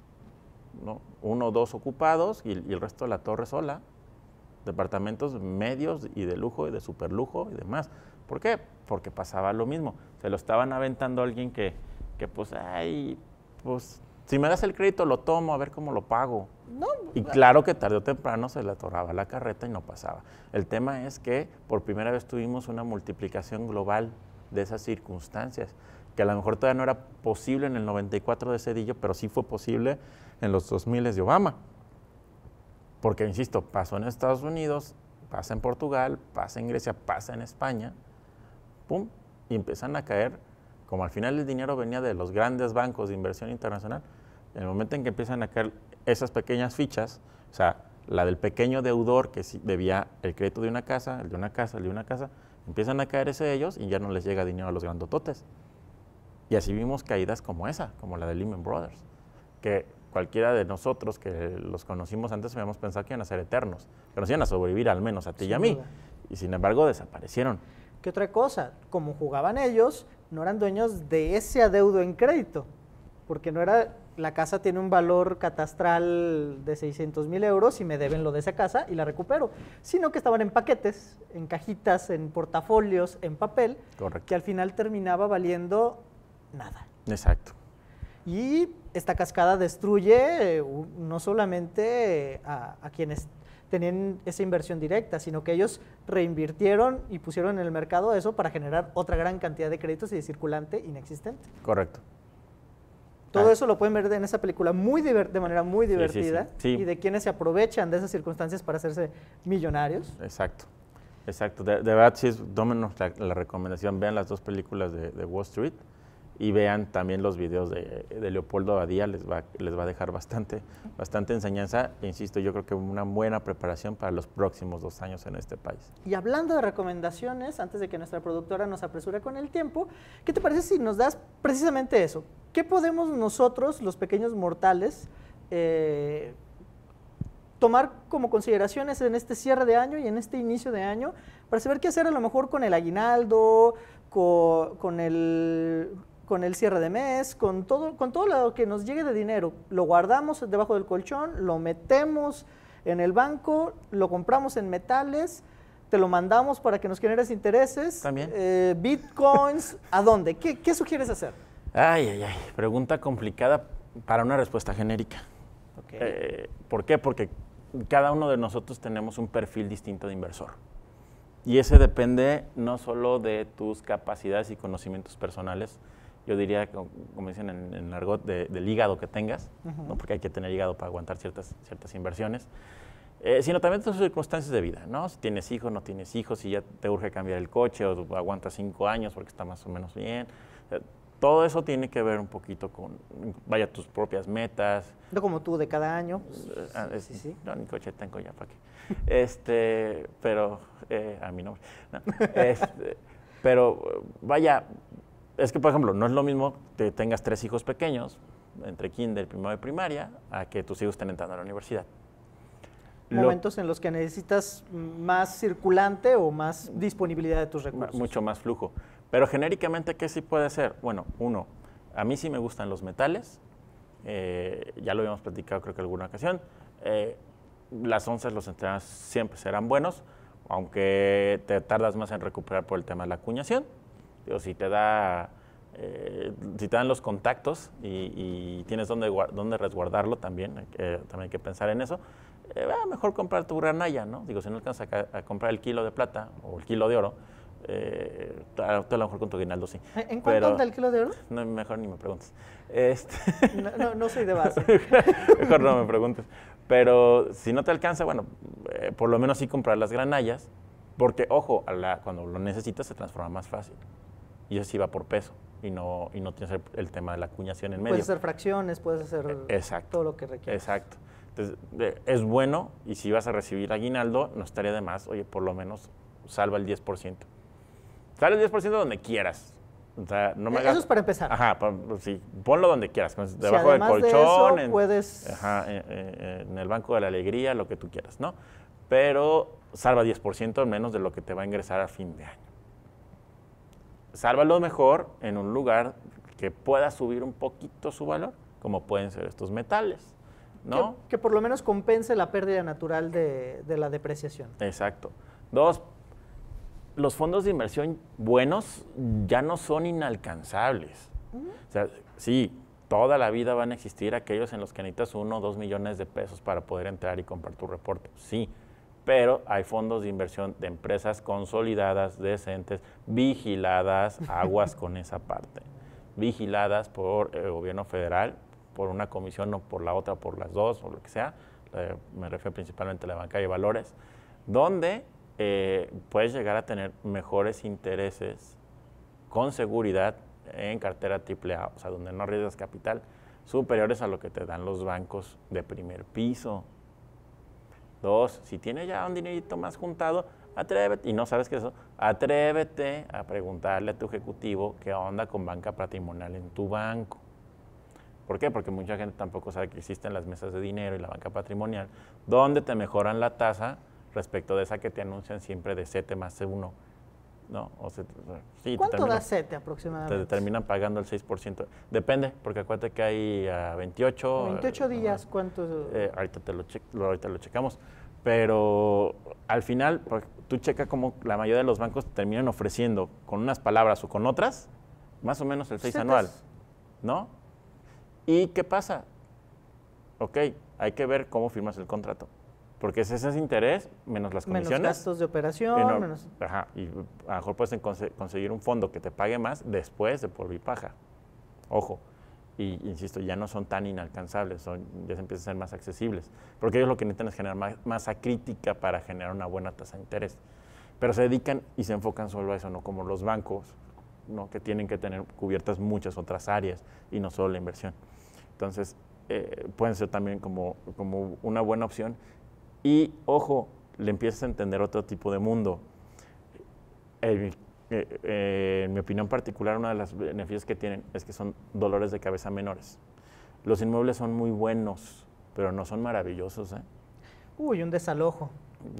uno o dos ocupados y, el resto de la torre sola. Departamentos medios y de lujo y de superlujo y demás. ¿Por qué? Porque pasaba lo mismo. Se lo estaban aventando a alguien que, que pues, ay, pues, si me das el crédito lo tomo, a ver cómo lo pago. No, y claro que tarde o temprano se le atoraba la carreta y no pasaba. El tema es que por primera vez tuvimos una multiplicación global de esas circunstancias, que a lo mejor todavía no era posible en el 94 de Cedillo, pero sí fue posible en los 2000 de Obama. Porque, insisto, pasó en Estados Unidos, pasa en Portugal, pasa en Grecia, pasa en España pum, y empiezan a caer, como al final el dinero venía de los grandes bancos de inversión internacional, en el momento en que empiezan a caer esas pequeñas fichas, o sea, la del pequeño deudor que debía el crédito de una casa, el de una casa, el de una casa, empiezan a caer ese de ellos y ya no les llega dinero a los grandototes. Y así vimos caídas como esa, como la de Lehman Brothers, que cualquiera de nosotros que los conocimos antes habíamos pensado que iban a ser eternos, que nos iban a sobrevivir al menos a ti y a mí, y sin embargo desaparecieron que otra cosa. Como jugaban ellos, no eran dueños de ese adeudo en crédito, porque no era, la casa tiene un valor catastral de 600 mil euros y me deben lo de esa casa y la recupero, sino que estaban en paquetes, en cajitas, en portafolios, en papel, que al final terminaba valiendo nada. Exacto. Y esta cascada destruye eh, no solamente a quienes tenían esa inversión directa, sino que ellos reinvirtieron y pusieron en el mercado eso para generar otra gran cantidad de créditos y de circulante inexistente. Correcto. Todo ah. eso lo pueden ver en esa película muy de manera muy divertida y de quienes se aprovechan de esas circunstancias para hacerse millonarios. Exacto, exacto. De, verdad, sí, tómenos la, la, recomendación. Vean las dos películas de Wall Street y vean también los videos de, Leopoldo Abadía, les va, les va a dejar bastante, bastante enseñanza. Insisto, yo creo que una buena preparación para los próximos dos años en este país. Y hablando de recomendaciones, antes de que nuestra productora nos apresure con el tiempo, ¿qué te parece si nos das precisamente eso? ¿Qué podemos nosotros, los pequeños mortales, eh, tomar como consideraciones en este cierre de año y en este inicio de año para saber qué hacer a lo mejor con el aguinaldo, con el con el cierre de mes, con todo, con todo lo que nos llegue de dinero. Lo guardamos debajo del colchón, lo metemos en el banco, lo compramos en metales, te lo mandamos para que nos generes intereses. También. Eh, bitcoins, ¿a dónde? ¿Qué, sugieres hacer? Ay, ay, ay. Pregunta complicada para una respuesta genérica. Eh, ¿Por qué? Porque cada uno de nosotros tenemos un perfil distinto de inversor. Y ese depende no solo de tus capacidades y conocimientos personales, yo diría, como dicen en, en el argot, del hígado que tengas, ¿no? porque hay que tener hígado para aguantar ciertas, ciertas inversiones, eh, sino también tus circunstancias de vida, ¿no? Si tienes hijos, no tienes hijos, si ya te urge cambiar el coche o aguantas cinco años porque está más o menos bien. Eh, todo eso tiene que ver un poquito con, vaya, tus propias metas. No como tú, de cada año. Eh, ah, sí, sí. No, ni coche tengo ya, ¿para qué? este, pero, a mi nombre. este, pero, vaya, es que, por ejemplo, no es lo mismo que tengas tres hijos pequeños, entre kinder, primaria y primaria, a que tus hijos estén entrando a la universidad. Momentos en los que necesitas más circulante o más disponibilidad de tus recursos. Mucho más flujo. Pero genéricamente, ¿qué sí puede ser? Bueno, uno, a mí sí me gustan los metales. Eh, ya lo habíamos platicado creo que alguna ocasión. Eh, las onzas, los entrenados siempre serán buenos, aunque te tardas más en recuperar por el tema de la acuñación si te da, eh, si dan los contactos y, tienes dónde, dónde resguardarlo también, también hay que pensar en eso. Eh, mejor comprar tu granalla, ¿no? Digo, si no alcanzas a, comprar el kilo de plata o el kilo de oro, eh, a, lo mejor con tu guinaldo sí. ¿En cuánto anda el kilo de oro? No, mejor ni me preguntes. Este... No, no, soy de base. mejor no me preguntes. Pero si no te alcanza, bueno, por lo menos sí comprar las granallas, porque, ojo, cuando lo necesitas se transforma más fácil y eso sí va por peso y no, y no tienes el, tema de la acuñación en medio. Puedes hacer fracciones, puedes hacer e, todo lo que requieras. Exacto. Entonces, es bueno y si vas a recibir aguinaldo, no estaría de más, oye, por lo menos salva el 10%. Sale el 10% donde quieras. no me eh, Eso es para empezar. Ajá, sí, ponlo donde quieras, debajo del colchón, en, puedes... ajá, eh, eh, en, el banco de la alegría, lo que tú quieras, ¿no? Pero salva 10% menos de lo que te va a ingresar a fin de año. Sálvalo mejor en un lugar que pueda subir un poquito su valor, como pueden ser estos metales. ¿no? Que, por lo menos compense la pérdida natural de, la depreciación. Exacto. Dos, los fondos de inversión buenos ya no son inalcanzables. O sea, sí, toda la vida van a existir aquellos en los que necesitas uno o dos millones de pesos para poder entrar y comprar tu reporte. Sí, pero hay fondos de inversión de empresas consolidadas, decentes, vigiladas, aguas con esa parte, vigiladas por el gobierno federal, por una comisión o por la otra, por las dos, o lo que sea, me refiero principalmente a la banca de valores, donde eh, puedes llegar a tener mejores intereses con seguridad en cartera A, o sea, donde no arriesgas capital, superiores a lo que te dan los bancos de primer piso, Dos, si tienes ya un dinerito más juntado, atrévete, y no sabes qué es eso, atrévete a preguntarle a tu ejecutivo qué onda con banca patrimonial en tu banco. ¿Por qué? Porque mucha gente tampoco sabe que existen las mesas de dinero y la banca patrimonial, ¿Dónde te mejoran la tasa respecto de esa que te anuncian siempre de 7 más 1 no, ¿Cuánto da 7 aproximadamente? Te terminan pagando el 6%. Depende, porque acuérdate que hay a 28. 28 días, ¿cuántos? Eh, ahorita, te lo ahorita lo checamos. Pero al final, tú checas cómo la mayoría de los bancos terminan ofreciendo con unas palabras o con otras, más o menos el 6 anual. ¿No? ¿Y qué pasa? Ok, hay que ver cómo firmas el contrato porque ese es interés menos las comisiones. Menos gastos de operación. menos... Ajá, y a lo mejor puedes conseguir un fondo que te pague más después de por paja. Ojo, y insisto, ya no son tan inalcanzables, son, ya se empiezan a ser más accesibles, porque ellos lo que necesitan es generar más, masa crítica para generar una buena tasa de interés. Pero se dedican y se enfocan solo a eso, no como los bancos, ¿no? que tienen que tener cubiertas muchas otras áreas y no solo la inversión. Entonces, eh, pueden ser también como, como una buena opción y ojo, le empiezas a entender otro tipo de mundo. en mi eh, eh, opinión particular, uno de los beneficios que tienen es que son dolores de cabeza menores. Los inmuebles son muy buenos, pero no son maravillosos. ¿eh? Uy, un desalojo.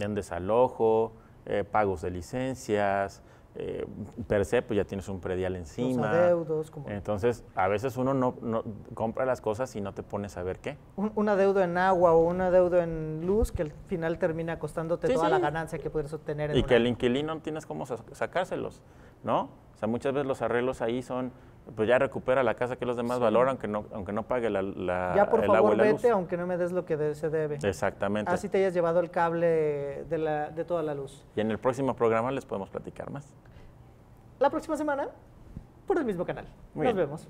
Un desalojo, eh, pagos de licencias, eh, per se, pues ya tienes un predial encima. Los Entonces, a veces uno no, compra las cosas y no te pones a ver qué. Un, deuda adeudo en agua o un adeudo en luz que al final termina costándote toda la ganancia que puedes obtener. y que el inquilino no tienes cómo sacárselos, ¿no? O sea, muchas veces los arreglos ahí son pues ya recupera la casa que los demás valoran, aunque no, aunque no pague la, Ya por favor vete, aunque no me des lo que se debe. Exactamente. Así te hayas llevado el cable de, toda la luz. Y en el próximo programa les podemos platicar más. La próxima semana, por el mismo canal. Nos vemos.